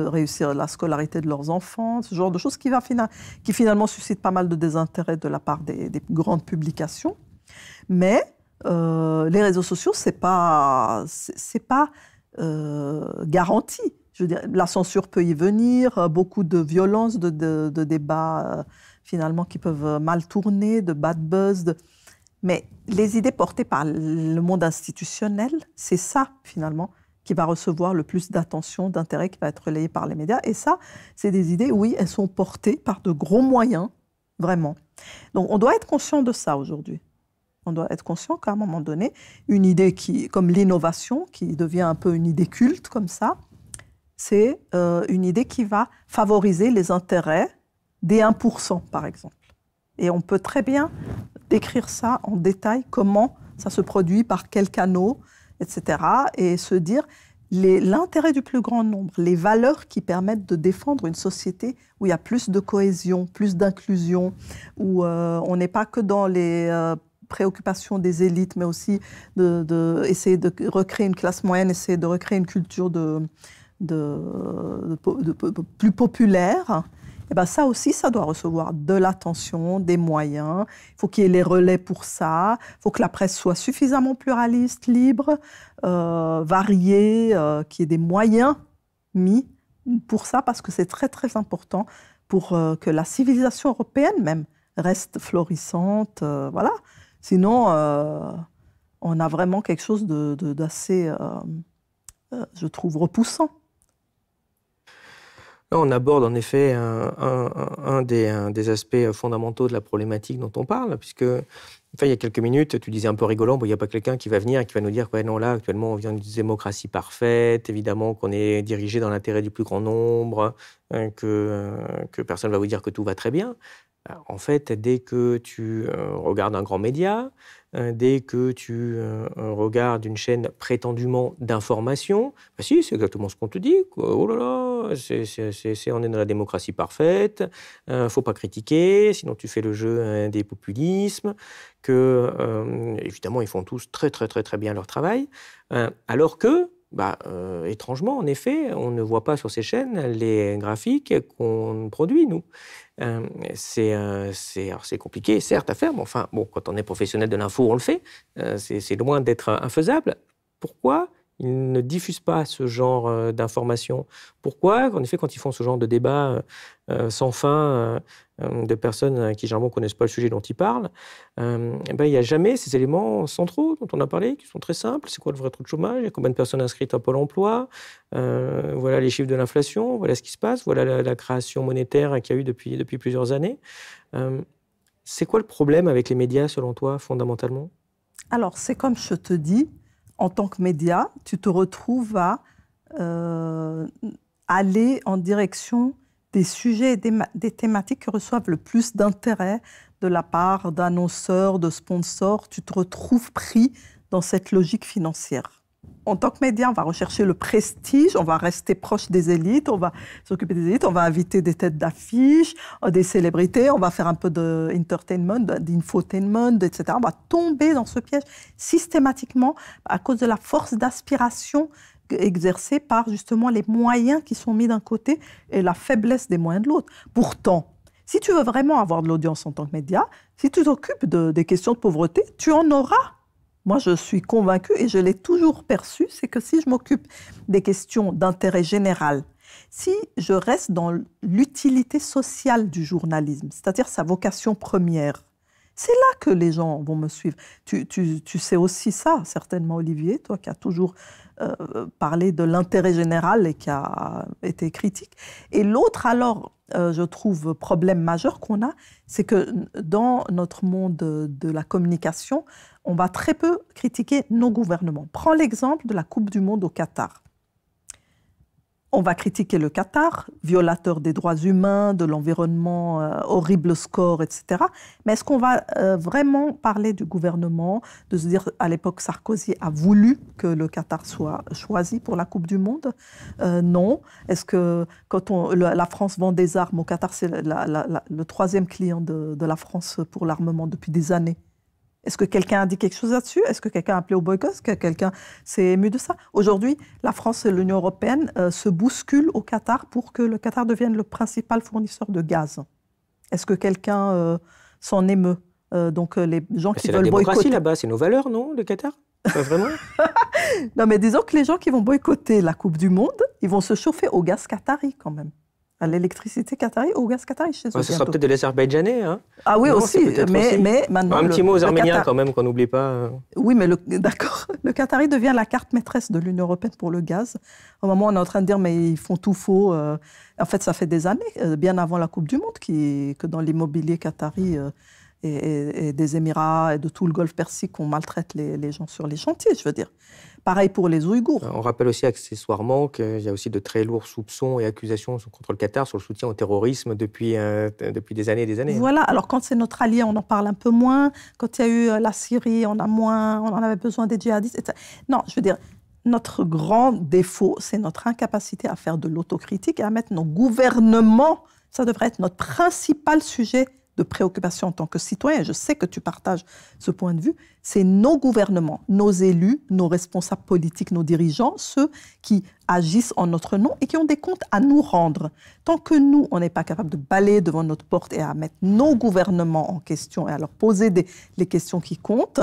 réussir la scolarité de leurs enfants, ce genre de choses qui, va finalement suscite pas mal de désintérêt de la part des, grandes publications. Mais euh, les réseaux sociaux, c'est pas, c'est pas euh, garanti. Je la censure peut y venir, beaucoup de violence, de, débats finalement qui peuvent euh, mal tourner, de bad buzz. Mais les idées portées par le monde institutionnel, c'est ça finalement qui va recevoir le plus d'attention, d'intérêt, qui va être relayé par les médias. Et ça, c'est des idées, oui, elles sont portées par de gros moyens, vraiment. Donc on doit être conscient de ça aujourd'hui. On doit être conscient qu'à un moment donné, une idée qui, comme l'innovation, qui devient un peu une idée culte comme ça, c'est euh, une idée qui va favoriser les intérêts des 1%, par exemple. Et on peut très bien décrire ça en détail, comment ça se produit, par quels canaux, etc. Et se dire l'intérêt du plus grand nombre, les valeurs qui permettent de défendre une société où il y a plus de cohésion, plus d'inclusion, où euh, on n'est pas que dans les euh, préoccupations des élites, mais aussi de, de, de recréer une classe moyenne, essayer de recréer une culture plus populaire eh ben, ça aussi, ça doit recevoir de l'attention, des moyens. Il faut qu'il y ait les relais pour ça. Il faut que la presse soit suffisamment pluraliste, libre, euh, variée, euh, qu'il y ait des moyens mis pour ça, parce que c'est très très important pour euh, que la civilisation européenne même reste florissante. voilà. Sinon, on a vraiment quelque chose d'assez, de, je trouve, repoussant on aborde en effet un, des, aspects fondamentaux de la problématique dont on parle, puisque enfin, il y a quelques minutes, tu disais un peu rigolant, bon, il n'y a pas quelqu'un qui va venir et qui va nous dire ouais, non, là, actuellement, on vient d'une démocratie parfaite, évidemment qu'on est dirigé dans l'intérêt du plus grand nombre, hein, que, euh, que personne ne va vous dire que tout va très bien. En fait, dès que tu euh, regardes un grand média, euh, dès que tu euh, regardes une chaîne prétendument d'information, bah si, c'est exactement ce qu'on te dit. Oh là là, on est dans la démocratie parfaite, il faut pas critiquer, sinon tu fais le jeu hein, des populismes, que évidemment, ils font tous très très très très bien leur travail, alors que bah, euh, étrangement, en effet, on ne voit pas sur ces chaînes les graphiques qu'on produit, nous. Euh, euh, c'est compliqué, certes, à faire, mais enfin, bon, quand on est professionnel de l'info, on le fait. c'est loin d'être infaisable. Pourquoi ils ne diffusent pas ce genre euh, d'informations. Pourquoi En effet, quand ils font ce genre de débat euh, euh, sans fin de personnes qui généralement ne connaissent pas le sujet dont ils parlent, ben, il n'y a jamais ces éléments centraux dont on a parlé, qui sont très simples. C'est quoi le vrai taux de chômage Il y a combien de personnes inscrites à Pôle emploi Voilà les chiffres de l'inflation, voilà ce qui se passe, voilà la, création monétaire qu'il y a eu depuis, depuis plusieurs années. c'est quoi le problème avec les médias, selon toi, fondamentalement alors, c'est comme je te dis, en tant que média, tu te retrouves à euh, aller en direction des sujets et des, des thématiques qui reçoivent le plus d'intérêt de la part d'annonceurs, de sponsors. Tu te retrouves pris dans cette logique financière en tant que média, on va rechercher le prestige, on va rester proche des élites, on va s'occuper des élites, on va inviter des têtes d'affiche, euh, des célébrités, on va faire un peu d'entertainment, entertainment, d'infotainment, etc. On va tomber dans ce piège systématiquement à cause de la force d'aspiration exercée par justement les moyens qui sont mis d'un côté et la faiblesse des moyens de l'autre. Pourtant, si tu veux vraiment avoir de l'audience en tant que média, si tu t'occupes des questions de pauvreté, tu en auras moi je suis convaincue et je l'ai toujours perçu, c'est que si je m'occupe des questions d'intérêt général, si je reste dans l'utilité sociale du journalisme, c'est-à-dire sa vocation première, c'est là que les gens vont me suivre. Tu, sais aussi ça, certainement, Olivier, toi qui as toujours euh, euh, parlé de l'intérêt général et qui a été critique. Et l'autre, alors, euh, je trouve, problème majeur qu'on a, c'est que dans notre monde de la communication, on va très peu critiquer nos gouvernements. Prends l'exemple de la Coupe du Monde au Qatar. On va critiquer le Qatar, violateur des droits humains, de l'environnement, euh, horrible score, etc. Mais est-ce qu'on va euh, vraiment parler du gouvernement, de se dire à l'époque Sarkozy a voulu que le Qatar soit choisi pour la Coupe du Monde euh, Non. Est-ce que quand on, la France vend des armes au Qatar, c'est le troisième client de la France pour l'armement depuis des années est-ce que quelqu'un a dit quelque chose là-dessus Est-ce que quelqu'un a appelé au boycott Est-ce que quelqu'un s'est ému de ça Aujourd'hui, la France et l'Union européenne euh, se bousculent au Qatar pour que le Qatar devienne le principal fournisseur de gaz. Est-ce que quelqu'un euh, s'en émeut euh, Donc les gens bah, qui veulent boycotter. C'est la démocratie là-bas, c'est nos valeurs, non, le Qatar Pas vraiment Non, mais disons que les gens qui vont boycotter la Coupe du Monde, ils vont se chauffer au gaz qatari quand même à l'électricité qatari ou au gaz qatari chez eux. Ah, ce sera peut-être de l'azerbaïdjanais. Hein. ah oui, aussi, mais, mais Un petit mot aux Arméniens quand même, qu'on n'oublie pas. Hein. Oui, mais d'accord. Le qatari devient la carte maîtresse de l'Union européenne pour le gaz. Au moment où on est en train de dire, mais ils font tout faux. Euh, en fait, ça fait des années, euh, bien avant la Coupe du Monde, qui, que dans l'immobilier qatari. Euh, et, des Émirats et de tout le Golfe Persique, on maltraite les, les gens sur les chantiers, je veux dire. Pareil pour les Ouïghours. On rappelle aussi accessoirement qu'il y a aussi de très lourds soupçons et accusations contre le Qatar sur le soutien au terrorisme depuis, euh, depuis des années et des années. Voilà, alors quand c'est notre allié, on en parle un peu moins. Quand il y a eu euh, la Syrie, on, a moins, on en avait besoin des djihadistes, Non, je veux dire, notre grand défaut, c'est notre incapacité à faire de l'autocritique et à mettre nos gouvernements, ça devrait être notre principal sujet de préoccupation en tant que citoyen, je sais que tu partages ce point de vue, c'est nos gouvernements, nos élus, nos responsables politiques, nos dirigeants, ceux qui agissent en notre nom et qui ont des comptes à nous rendre. Tant que nous, on n'est pas capable de balayer devant notre porte et à mettre nos gouvernements en question et à leur poser des, les questions qui comptent,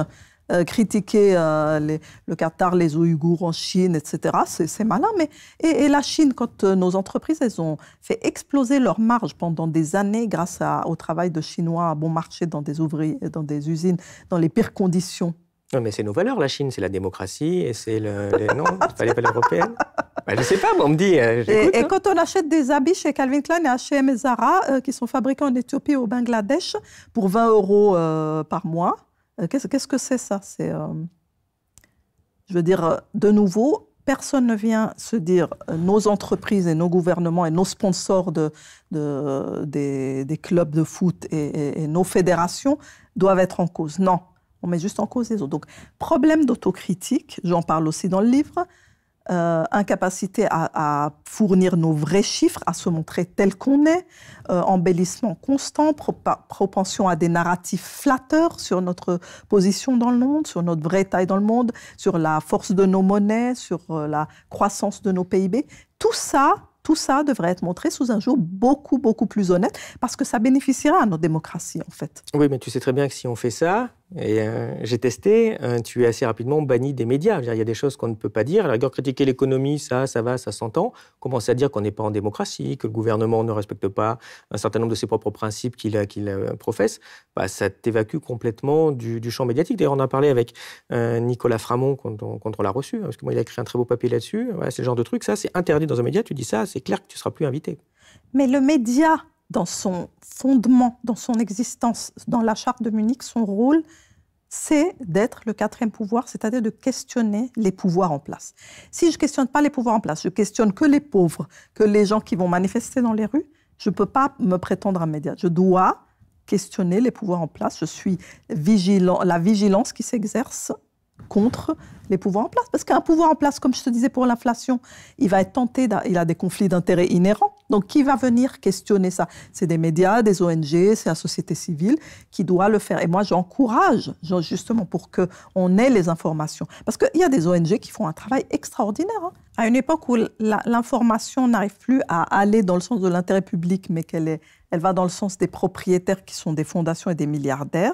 euh, critiquer euh, le Qatar, les Ouïghours en Chine, etc. C'est malin, mais et, la Chine, quand euh, nos entreprises, elles ont fait exploser leurs marges pendant des années grâce au travail de Chinois à bon marché dans des ouvriers, dans des usines, dans les pires conditions. Non, mais c'est nos valeurs, la Chine, c'est la démocratie et c'est le, Non, pas les valeurs européennes. Bah, je sais pas, on me dit. et, hein. quand on achète des habits chez Calvin Klein et HM Zara, qui sont fabriqués en Éthiopie ou au Bangladesh, pour 20 euros par mois, euh, qu'est-ce que c'est ça C'est, euh, je veux dire, euh, de nouveau, personne ne vient se dire nos entreprises et nos gouvernements et nos sponsors de, des, clubs de foot et, et, nos fédérations doivent être en cause. Non, on met juste en cause les autres. Donc, problème d'autocritique, j'en parle aussi dans le livre, euh, incapacité à, fournir nos vrais chiffres, à se montrer tel qu'on est, euh, embellissement constant, propension à des narratifs flatteurs sur notre position dans le monde, sur notre vraie taille dans le monde, sur la force de nos monnaies, sur euh, la croissance de nos PIB. Tout ça, tout ça devrait être montré sous un jour beaucoup, beaucoup plus honnête, parce que ça bénéficiera à nos démocraties, en fait. Oui, mais tu sais très bien que si on fait ça, et euh, j'ai testé, euh, tu es assez rapidement banni des médias. Il y a des choses qu'on ne peut pas dire. À la rigueur, critiquer l'économie, ça, ça va, ça s'entend. Commencer à dire qu'on n'est pas en démocratie, que le gouvernement ne respecte pas un certain nombre de ses propres principes qu'il euh, professe, bah, ça t'évacue complètement du, champ médiatique. D'ailleurs, on a parlé avec Nicolas Framont quand on, l'a reçu, hein, parce que moi, il a écrit un très beau papier là-dessus. c'est le genre de truc, ça, c'est interdit dans un média. Tu dis ça, c'est clair que tu ne seras plus invité. Mais le média, dans son fondement, dans son existence, dans la charte de Munich, son rôle, c'est d'être le quatrième pouvoir, c'est-à-dire de questionner les pouvoirs en place. Si je ne questionne pas les pouvoirs en place, je questionne que les pauvres, que les gens qui vont manifester dans les rues, je ne peux pas me prétendre un média. Je dois questionner les pouvoirs en place. Je suis vigilant, la vigilance qui s'exerce contre les pouvoirs en place. Parce qu'un pouvoir en place, comme je te disais pour l'inflation, il va être tenté, il a des conflits d'intérêts inhérents. Donc qui va venir questionner ça C'est des médias, des ONG, c'est la société civile qui doit le faire. Et moi, j'encourage justement pour que on ait les informations. Parce qu'il y a des ONG qui font un travail extraordinaire. Hein. À une époque où l'information n'arrive plus à aller dans le sens de l'intérêt public, mais qu'elle elle va dans le sens des propriétaires qui sont des fondations et des milliardaires,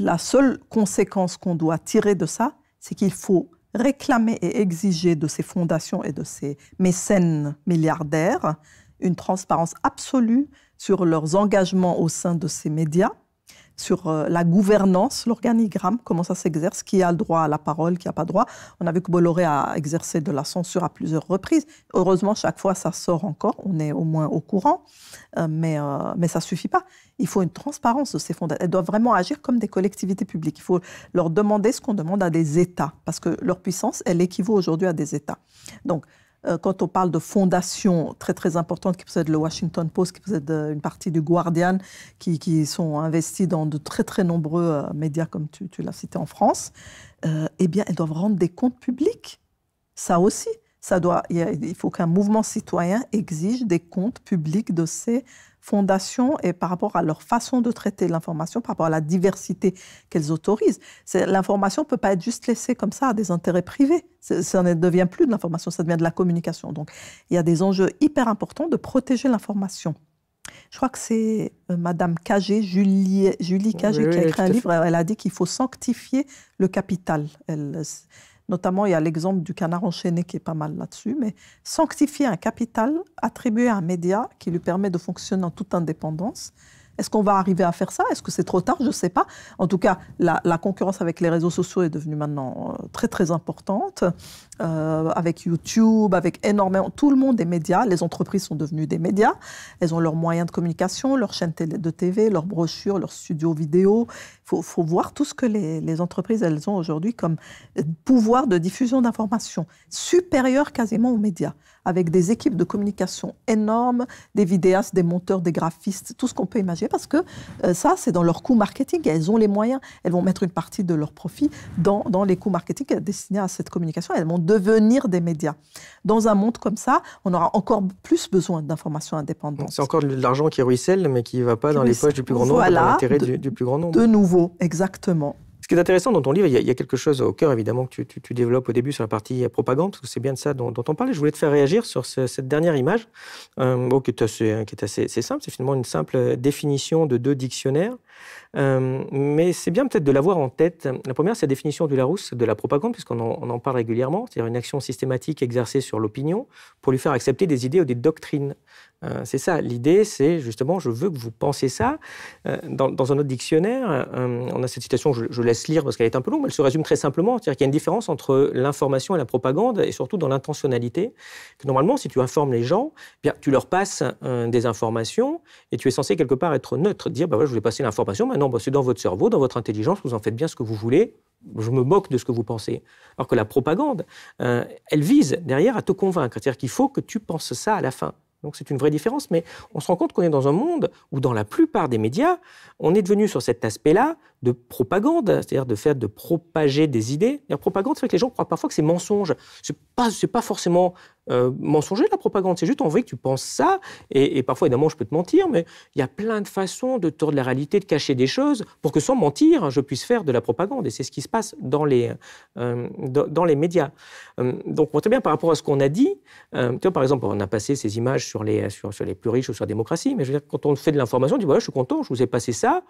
la seule conséquence qu'on doit tirer de ça, c'est qu'il faut réclamer et exiger de ces fondations et de ces mécènes milliardaires une transparence absolue sur leurs engagements au sein de ces médias sur euh, la gouvernance, l'organigramme, comment ça s'exerce, qui a le droit à la parole, qui n'a pas droit. On a vu que Bolloré a exercé de la censure à plusieurs reprises. Heureusement, chaque fois, ça sort encore. On est au moins au courant. Euh, mais, euh, mais ça ne suffit pas. Il faut une transparence de ces fondations. Elles doivent vraiment agir comme des collectivités publiques. Il faut leur demander ce qu'on demande à des États, parce que leur puissance, elle équivaut aujourd'hui à des États. Donc, euh, quand on parle de fondations très très importantes qui possèdent le Washington Post, qui possèdent euh, une partie du Guardian, qui, qui sont investies dans de très très nombreux euh, médias comme tu, l'as cité en France, eh bien elles doivent rendre des comptes publics. Ça aussi, ça doit, il faut qu'un mouvement citoyen exige des comptes publics de ces fondations et par rapport à leur façon de traiter l'information, par rapport à la diversité qu'elles autorisent. L'information ne peut pas être juste laissée comme ça à des intérêts privés. Ça ne devient plus de l'information, ça devient de la communication. Donc il y a des enjeux hyper importants de protéger l'information. Je crois que c'est euh, Madame Cagé, Julie, Julie Cagé, qui a écrit un livre. Elle a dit qu'il faut sanctifier le capital. Elle, Notamment, il y a l'exemple du canard enchaîné qui est pas mal là-dessus, mais sanctifier un capital attribué à un média qui lui permet de fonctionner en toute indépendance, est-ce qu'on va arriver à faire ça Est-ce que c'est trop tard Je ne sais pas. En tout cas, la, concurrence avec les réseaux sociaux est devenue maintenant euh, très très importante. Euh, avec YouTube, avec énormément, tout le monde des médias. Les entreprises sont devenues des médias. Elles ont leurs moyens de communication, leurs chaînes de TV, leurs brochures, leurs studios vidéo. Il faut, voir tout ce que les, les entreprises elles ont aujourd'hui comme pouvoir de diffusion d'informations supérieur quasiment aux médias avec des équipes de communication énormes, des vidéastes, des monteurs, des graphistes, tout ce qu'on peut imaginer, parce que euh, ça, c'est dans leur coût marketing. elles ont les moyens. Elles vont mettre une partie de leur profit dans, dans les coûts marketing destinés à cette communication. Elles vont devenir des médias. Dans un monde comme ça, on aura encore plus besoin d'informations indépendantes. C'est encore de l'argent qui ruisselle, mais qui ne va pas dans les poches du plus grand nombre, voilà, dans l'intérêt du, du plus grand nombre. De nouveau, exactement. Ce qui est intéressant dans ton livre, il y, a, quelque chose au cœur évidemment que tu, développes au début sur la partie propagande, parce que c'est bien de ça dont, on parlait. Je voulais te faire réagir sur cette dernière image, euh, qui est assez simple. C'est finalement une simple définition de deux dictionnaires euh, mais c'est bien peut-être de l'avoir en tête. La première, c'est la définition du Larousse de la propagande, puisqu'on en, parle régulièrement, c'est-à-dire une action systématique exercée sur l'opinion pour lui faire accepter des idées ou des doctrines. Euh, c'est ça, l'idée, c'est justement, je veux que vous pensez ça. Euh, dans, un autre dictionnaire, on a cette citation, je, laisse lire parce qu'elle est un peu longue, mais elle se résume très simplement, c'est-à-dire qu'il y a une différence entre l'information et la propagande, et surtout dans l'intentionnalité, normalement, si tu informes les gens, eh bien, tu leur passes des informations, et tu es censé quelque part être neutre, dire, bah je vais passer l'information Maintenant, bah, c'est dans votre cerveau, dans votre intelligence, vous en faites bien ce que vous voulez. Je me moque de ce que vous pensez. Alors que la propagande, euh, elle vise derrière à te convaincre. C'est-à-dire qu'il faut que tu penses ça à la fin. Donc c'est une vraie différence, mais on se rend compte qu'on est dans un monde où dans la plupart des médias, on est devenu sur cet aspect-là de propagande, c'est-à-dire de faire de propager des idées. La propagande, c'est que les gens croient parfois que c'est mensonge. Ce pas, pas forcément euh, mensonger la propagande. C'est juste on veut que tu penses ça. Et, et, parfois, évidemment, je peux te mentir, mais il y a plein de façons de tordre la réalité, de cacher des choses pour que sans mentir, je puisse faire de la propagande. Et c'est ce qui se passe dans les euh, dans, les médias. Euh, donc, très bien par rapport à ce qu'on a dit. par exemple, on a passé ces images sur les sur, les plus riches ou sur la démocratie. Mais quand on fait de l'information, on dit je suis content, je vous ai passé ça.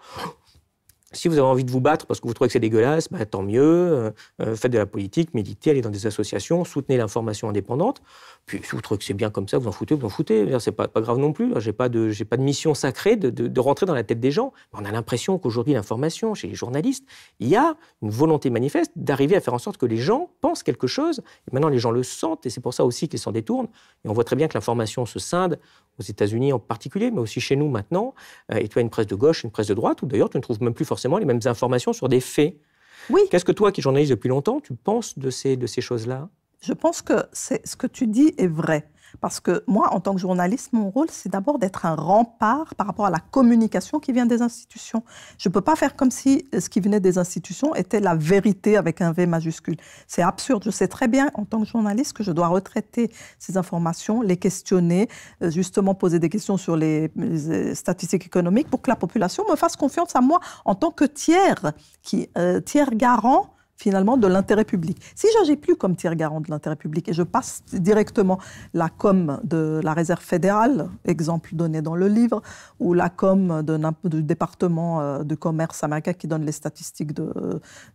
Si vous avez envie de vous battre parce que vous trouvez que c'est dégueulasse, bah, tant mieux, euh, euh, faites de la politique, méditez, allez dans des associations, soutenez l'information indépendante. Puis si vous trouvez que c'est bien comme ça, vous en foutez, vous en foutez. C'est pas, pas grave non plus. Hein. J'ai pas de, pas de mission sacrée de, rentrer dans la tête des gens. On a l'impression qu'aujourd'hui, l'information chez les journalistes, il y a une volonté manifeste d'arriver à faire en sorte que les gens pensent quelque chose. Et maintenant, les gens le sentent et c'est pour ça aussi qu'ils s'en détournent. Et on voit très bien que l'information se scinde aux États-Unis en particulier, mais aussi chez nous maintenant. Euh, et tu as une presse de gauche, une presse de droite, ou d'ailleurs, tu ne trouves même plus forcément les mêmes informations sur des faits. Oui. Qu'est-ce que toi, qui journaliste depuis longtemps, tu penses de de ces choses-là Je pense que ce que tu dis est vrai. Parce que moi, en tant que journaliste, mon rôle, c'est d'abord d'être un rempart par rapport à la communication qui vient des institutions. Je ne peux pas faire comme si euh, ce qui venait des institutions était la vérité avec un V majuscule. C'est absurde. Je sais très bien, en tant que journaliste, que je dois retraiter ces informations, les questionner, euh, justement poser des questions sur les, euh, statistiques économiques pour que la population me fasse confiance à moi en tant que tiers, qui, tiers garant finalement de l'intérêt public. Si j'agis plus comme tiers garant de l'intérêt public et je passe directement la com de la réserve fédérale, exemple donné dans le livre, ou la com du département euh, de commerce américain qui donne les statistiques de,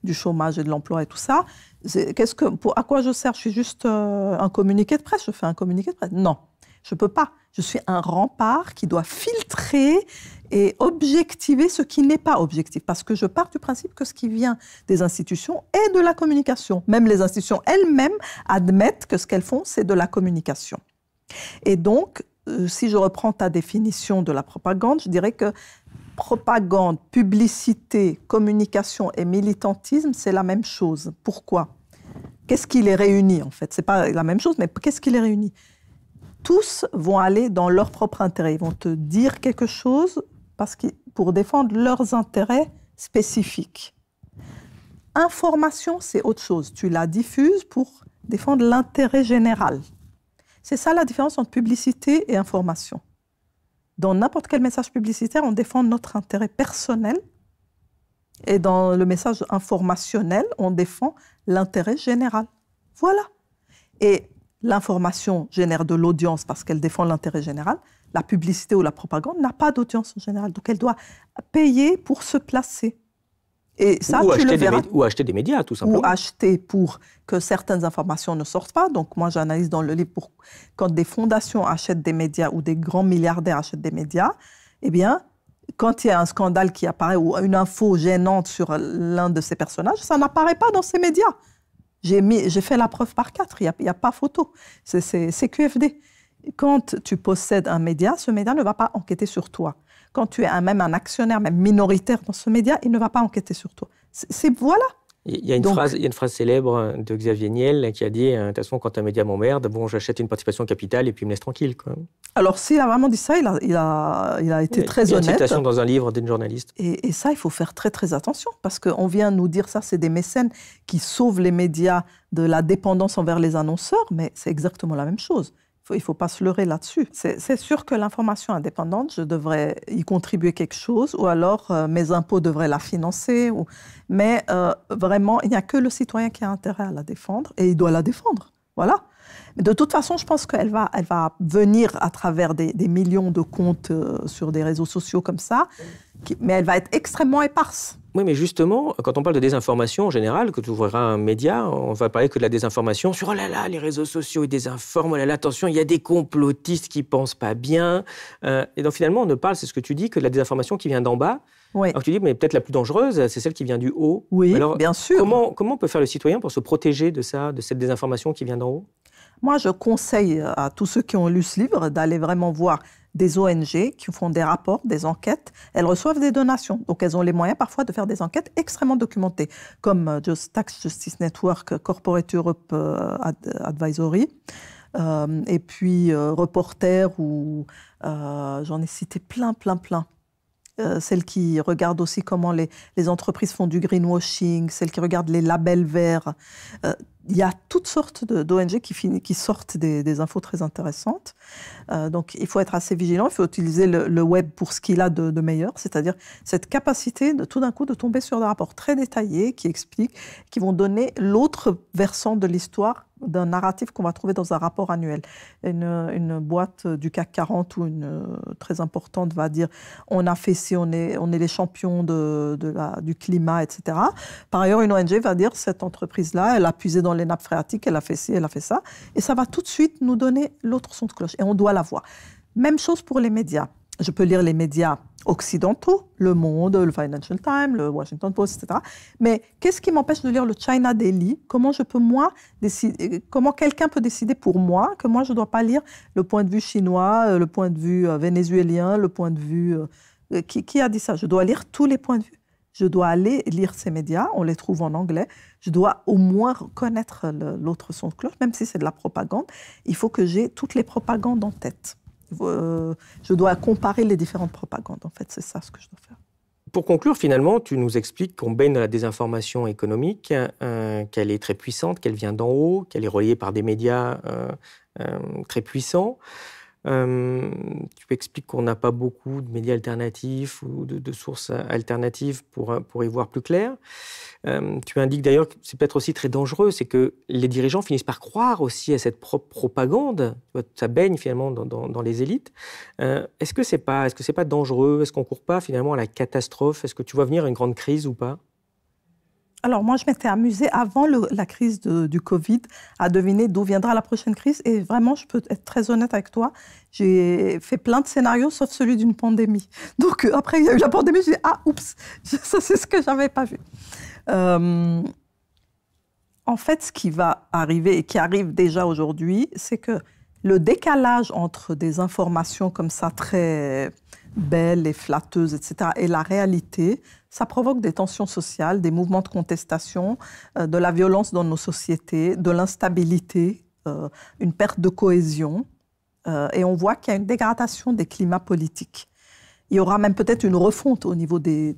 du chômage et de l'emploi et tout ça, qu'est-ce que, à quoi je sers Je suis juste euh, un communiqué de presse, je fais un communiqué de presse. Non, je ne peux pas. Je suis un rempart qui doit filtrer et objectiver ce qui n'est pas objectif. Parce que je pars du principe que ce qui vient des institutions est de la communication. Même les institutions elles-mêmes admettent que ce qu'elles font, c'est de la communication. Et donc, euh, si je reprends ta définition de la propagande, je dirais que propagande, publicité, communication et militantisme, c'est la même chose. Pourquoi Qu'est-ce qui les réunit en fait C'est pas la même chose, mais qu'est-ce qui les réunit Tous vont aller dans leur propre intérêt. Ils vont te dire quelque chose parce que, pour défendre leurs intérêts spécifiques. Information, c'est autre chose. Tu la diffuses pour défendre l'intérêt général. C'est ça la différence entre publicité et information. Dans n'importe quel message publicitaire, on défend notre intérêt personnel et dans le message informationnel, on défend l'intérêt général. Voilà. Et l'information génère de l'audience parce qu'elle défend l'intérêt général la publicité ou la propagande n'a pas d'audience en général. Donc elle doit payer pour se placer. Et ça, ou, acheter Des, médias, tout simplement. Ou acheter pour que certaines informations ne sortent pas. Donc moi, j'analyse dans le livre quand des fondations achètent des médias ou des grands milliardaires achètent des médias, eh bien, quand il y a un scandale qui apparaît ou une info gênante sur l'un de ces personnages, ça n'apparaît pas dans ces médias. J'ai fait la preuve par quatre, il n'y a, pas photo. C'est QFD quand tu possèdes un média, ce média ne va pas enquêter sur toi. Quand tu es même un actionnaire, même minoritaire dans ce média, il ne va pas enquêter sur toi. C'est voilà. Il y, a une phrase, célèbre de Xavier Niel qui a dit euh, De toute façon, quand un média m'emmerde, bon, j'achète une participation capitale et puis il me laisse tranquille. Alors, s'il a vraiment dit ça, il a, été très il y honnête. Une citation dans un livre d'une journaliste. Et, et, ça, il faut faire très, très attention parce qu'on vient nous dire ça, c'est des mécènes qui sauvent les médias de la dépendance envers les annonceurs, mais c'est exactement la même chose il ne faut pas se leurrer là-dessus. C'est sûr que l'information indépendante, je devrais y contribuer quelque chose, ou alors euh, mes impôts devraient la financer. Mais euh, vraiment, il n'y a que le citoyen qui a intérêt à la défendre, et il doit la défendre. Voilà. Mais de toute façon, je pense qu'elle va, elle va venir à travers des, millions de comptes euh, sur des réseaux sociaux comme ça, mais elle va être extrêmement éparse. Oui, mais justement, quand on parle de désinformation en général, que tu ouvriras un média, on va parler que de la désinformation sur oh là là, les réseaux sociaux ils désinforment, oh là là, attention, il y a des complotistes qui pensent pas bien. Euh, et donc finalement, on ne parle, c'est ce que tu dis, que de la désinformation qui vient d'en bas. Alors tu dis, mais peut-être la plus dangereuse, c'est celle qui vient du haut. Oui, bien sûr. Comment, comment peut faire le citoyen pour se protéger de ça, de cette désinformation qui vient d'en haut Moi, je conseille à tous ceux qui ont lu ce livre d'aller vraiment voir des ONG qui font des rapports, des enquêtes. Elles reçoivent des donations. Donc, elles ont les moyens parfois de faire des enquêtes extrêmement documentées, comme euh, Just Tax Justice Network, Corporate Europe euh, Advisory. Euh, et puis reporter ou j'en ai cité plein, plein, plein. celles qui regardent aussi comment les, entreprises font du greenwashing, celles qui regardent les labels verts il y a toutes sortes d'ONG qui, qui, sortent des, infos très intéressantes. Euh, donc, il faut être assez vigilant, il faut utiliser le, web pour ce qu'il a de, de meilleur, c'est-à-dire cette capacité de tout d'un coup de tomber sur des rapports très détaillés qui expliquent, qui vont donner l'autre versant de l'histoire d'un narratif qu'on va trouver dans un rapport annuel. Une, une, boîte du CAC 40 ou une euh, très importante va dire on a fait ci, on est, on est les champions de, de la, du climat, etc. Par ailleurs, une ONG va dire cette entreprise-là, elle a puisé dans les nappes phréatiques, elle a fait ci, elle a fait ça. Et ça va tout de suite nous donner l'autre son de cloche. Et on doit la voir. Même chose pour les médias je peux lire les médias occidentaux, Le Monde, le Financial Times, le Washington Post, etc. Mais qu'est-ce qui m'empêche de lire le China Daily Comment je peux moi décider Comment quelqu'un peut décider pour moi que moi je ne dois pas lire le point de vue chinois, euh, le point de vue euh, vénézuélien, le point de vue euh, qui, a dit ça Je dois lire tous les points de vue. Je dois aller lire ces médias, on les trouve en anglais. Je dois au moins connaître l'autre son de cloche, même si c'est de la propagande. Il faut que j'ai toutes les propagandes en tête. Euh, je dois comparer les différentes propagandes. En fait, c'est ça ce que je dois faire. Pour conclure, finalement, tu nous expliques qu'on baigne dans la désinformation économique, hein, qu'elle est très puissante, qu'elle vient d'en haut, qu'elle est reliée par des médias euh, euh, très puissants. Euh, tu expliques qu'on n'a pas beaucoup de médias alternatifs ou de, sources alternatives pour, pour y voir plus clair. Euh, tu indiques d'ailleurs que c'est peut-être aussi très dangereux, c'est que les dirigeants finissent par croire aussi à cette propre propagande. Ça baigne finalement dans, les élites. Euh, est-ce que c'est pas, est-ce que c'est pas dangereux Est-ce qu'on court pas finalement à la catastrophe Est-ce que tu vois venir une grande crise ou pas alors moi, je m'étais amusée avant la crise de, du Covid à deviner d'où viendra la prochaine crise. Et vraiment, je peux être très honnête avec toi, j'ai fait plein de scénarios, sauf celui d'une pandémie. Donc euh, après, il y a eu la pandémie, j'ai dit, ah, oups, ça c'est ce que je n'avais pas vu. Euh, en fait, ce qui va arriver et qui arrive déjà aujourd'hui, c'est que le décalage entre des informations comme ça très belle et flatteuse, etc., et la réalité, ça provoque des tensions sociales, des mouvements de contestation, euh, de la violence dans nos sociétés, de l'instabilité, euh, une perte de cohésion. Euh, et on voit qu'il y a une dégradation des climats politiques. Il y aura même peut-être une refonte au niveau des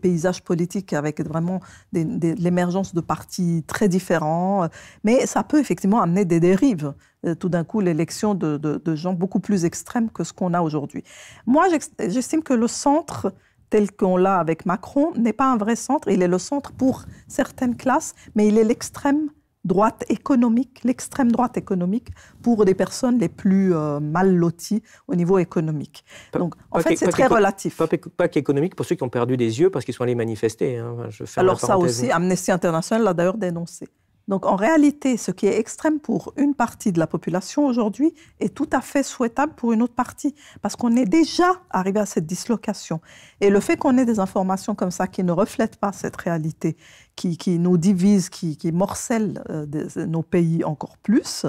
paysages politiques avec vraiment l'émergence de partis très différents. Mais ça peut effectivement amener des dérives. Euh, tout d'un coup l'élection de, gens beaucoup plus extrêmes que ce qu'on a aujourd'hui. Moi, j'estime que le centre tel qu'on l'a avec Macron n'est pas un vrai centre. Il est le centre pour certaines classes, mais il est l'extrême droite économique, l'extrême droite économique pour des personnes les plus euh, mal loties au niveau économique. Donc, en fait, c'est très relatif. Pas, pas, qu'économique pour ceux qui ont perdu des yeux parce qu'ils sont allés manifester. Hein. Alors ça aussi, hein. Amnesty International l'a d'ailleurs dénoncé. Donc en réalité, ce qui est extrême pour une partie de la population aujourd'hui est tout à fait souhaitable pour une autre partie, parce qu'on est déjà arrivé à cette dislocation. Et le fait qu'on ait des informations comme ça qui ne reflètent pas cette réalité, qui, nous divise, qui, qui morcelle euh, nos pays encore plus,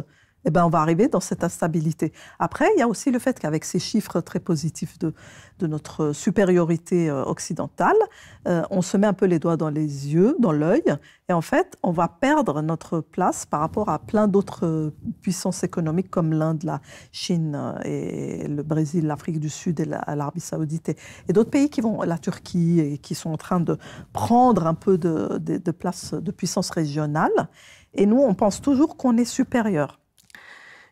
eh ben, on va arriver dans cette instabilité. Après, il y a aussi le fait qu'avec ces chiffres très positifs de, de notre supériorité euh, occidentale, euh, on se met un peu les doigts dans les yeux, dans l'œil, et en fait, on va perdre notre place par rapport à plein d'autres puissances économiques comme l'Inde, la Chine euh, et le Brésil, l'Afrique du Sud et l'Arabie saoudite et, d'autres pays qui vont, la Turquie, et qui sont en train de prendre un peu de, de, de place de puissance régionale. Et nous, on pense toujours qu'on est supérieur.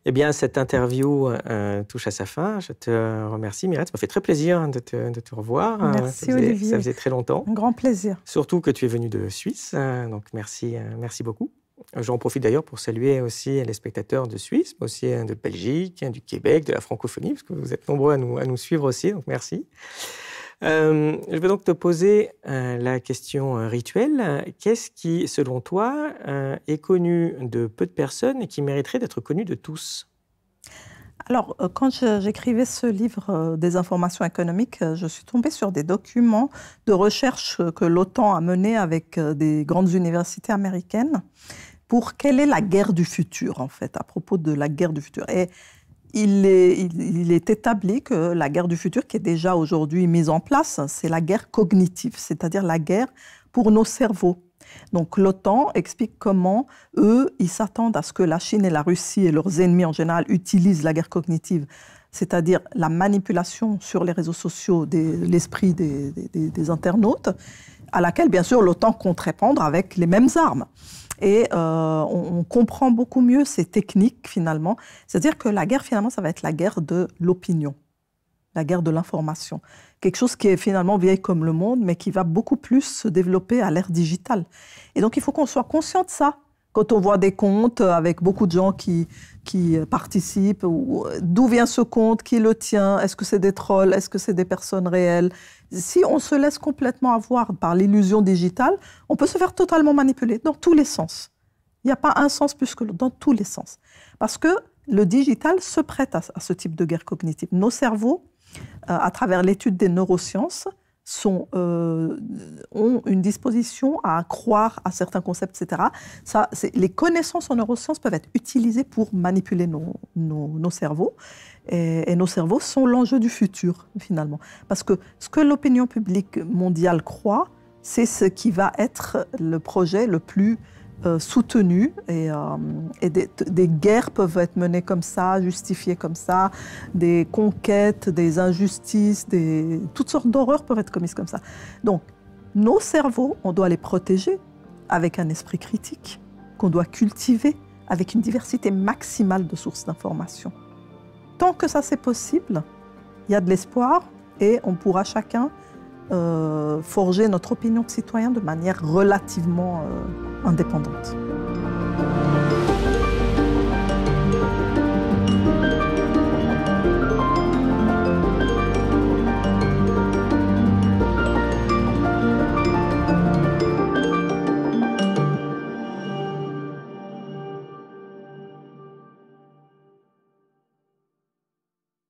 Eh bien, cette interview euh, euh, touche à sa fin. Je te remercie, Mirette. Ça m'a fait très plaisir de te, revoir. Euh, merci, ça faisait, Olivier. Ça faisait très longtemps. Un grand plaisir. Surtout que tu es venu de Suisse. donc, merci, merci beaucoup. J'en profite d'ailleurs pour saluer aussi les spectateurs de Suisse, mais aussi de Belgique, du Québec, de la francophonie, parce que vous êtes nombreux à nous, à nous suivre aussi. Donc, merci. Euh, je vais donc te poser euh, la question euh, rituelle. Qu'est-ce qui, selon toi, est connu de peu de personnes et qui mériterait d'être connu de tous alors, quand j'écrivais ce livre des informations économiques, je suis tombée sur des documents de recherche que l'OTAN a menés avec des grandes universités américaines pour quelle est la guerre du futur, en fait, à propos de la guerre du futur. Et il est, établi que la guerre du futur, qui est déjà aujourd'hui mise en place, c'est la guerre cognitive, c'est-à-dire la guerre pour nos cerveaux. Donc l'OTAN explique comment eux, ils s'attendent à ce que la Chine et la Russie et leurs ennemis en général utilisent la guerre cognitive, c'est-à-dire la manipulation sur les réseaux sociaux de l'esprit des, des internautes, à laquelle bien sûr l'OTAN compte répondre avec les mêmes armes et euh, on, on, comprend beaucoup mieux ces techniques finalement. C'est-à-dire que la guerre finalement, ça va être la guerre de l'opinion, la guerre de l'information. Quelque chose qui est finalement vieille comme le monde, mais qui va beaucoup plus se développer à l'ère digitale. Et donc il faut qu'on soit conscient de ça. Quand on voit des comptes avec beaucoup de gens qui, qui participent, euh, d'où vient ce compte, qui le tient, est-ce que c'est des trolls, est-ce que c'est des personnes réelles Si on se laisse complètement avoir par l'illusion digitale, on peut se faire totalement manipuler dans tous les sens. Il n'y a pas un sens plus que l'autre, dans tous les sens. Parce que le digital se prête à, ce type de guerre cognitive. Nos cerveaux, euh, à travers l'étude des neurosciences, sont, euh, ont une disposition à croire à certains concepts, etc. Ça, les connaissances en neurosciences peuvent être utilisées pour manipuler nos, cerveaux. et, nos cerveaux sont l'enjeu du futur, finalement. Parce que ce que l'opinion publique mondiale croit, c'est ce qui va être le projet le plus euh, soutenues et, euh, des, guerres peuvent être menées comme ça, justifiées comme ça, des conquêtes, des injustices, toutes sortes d'horreurs peuvent être commises comme ça. Donc, nos cerveaux, on doit les protéger avec un esprit critique qu'on doit cultiver avec une diversité maximale de sources d'information. Tant que ça c'est possible, il y a de l'espoir et on pourra chacun euh, forger notre opinion de citoyen de manière relativement euh, indépendante.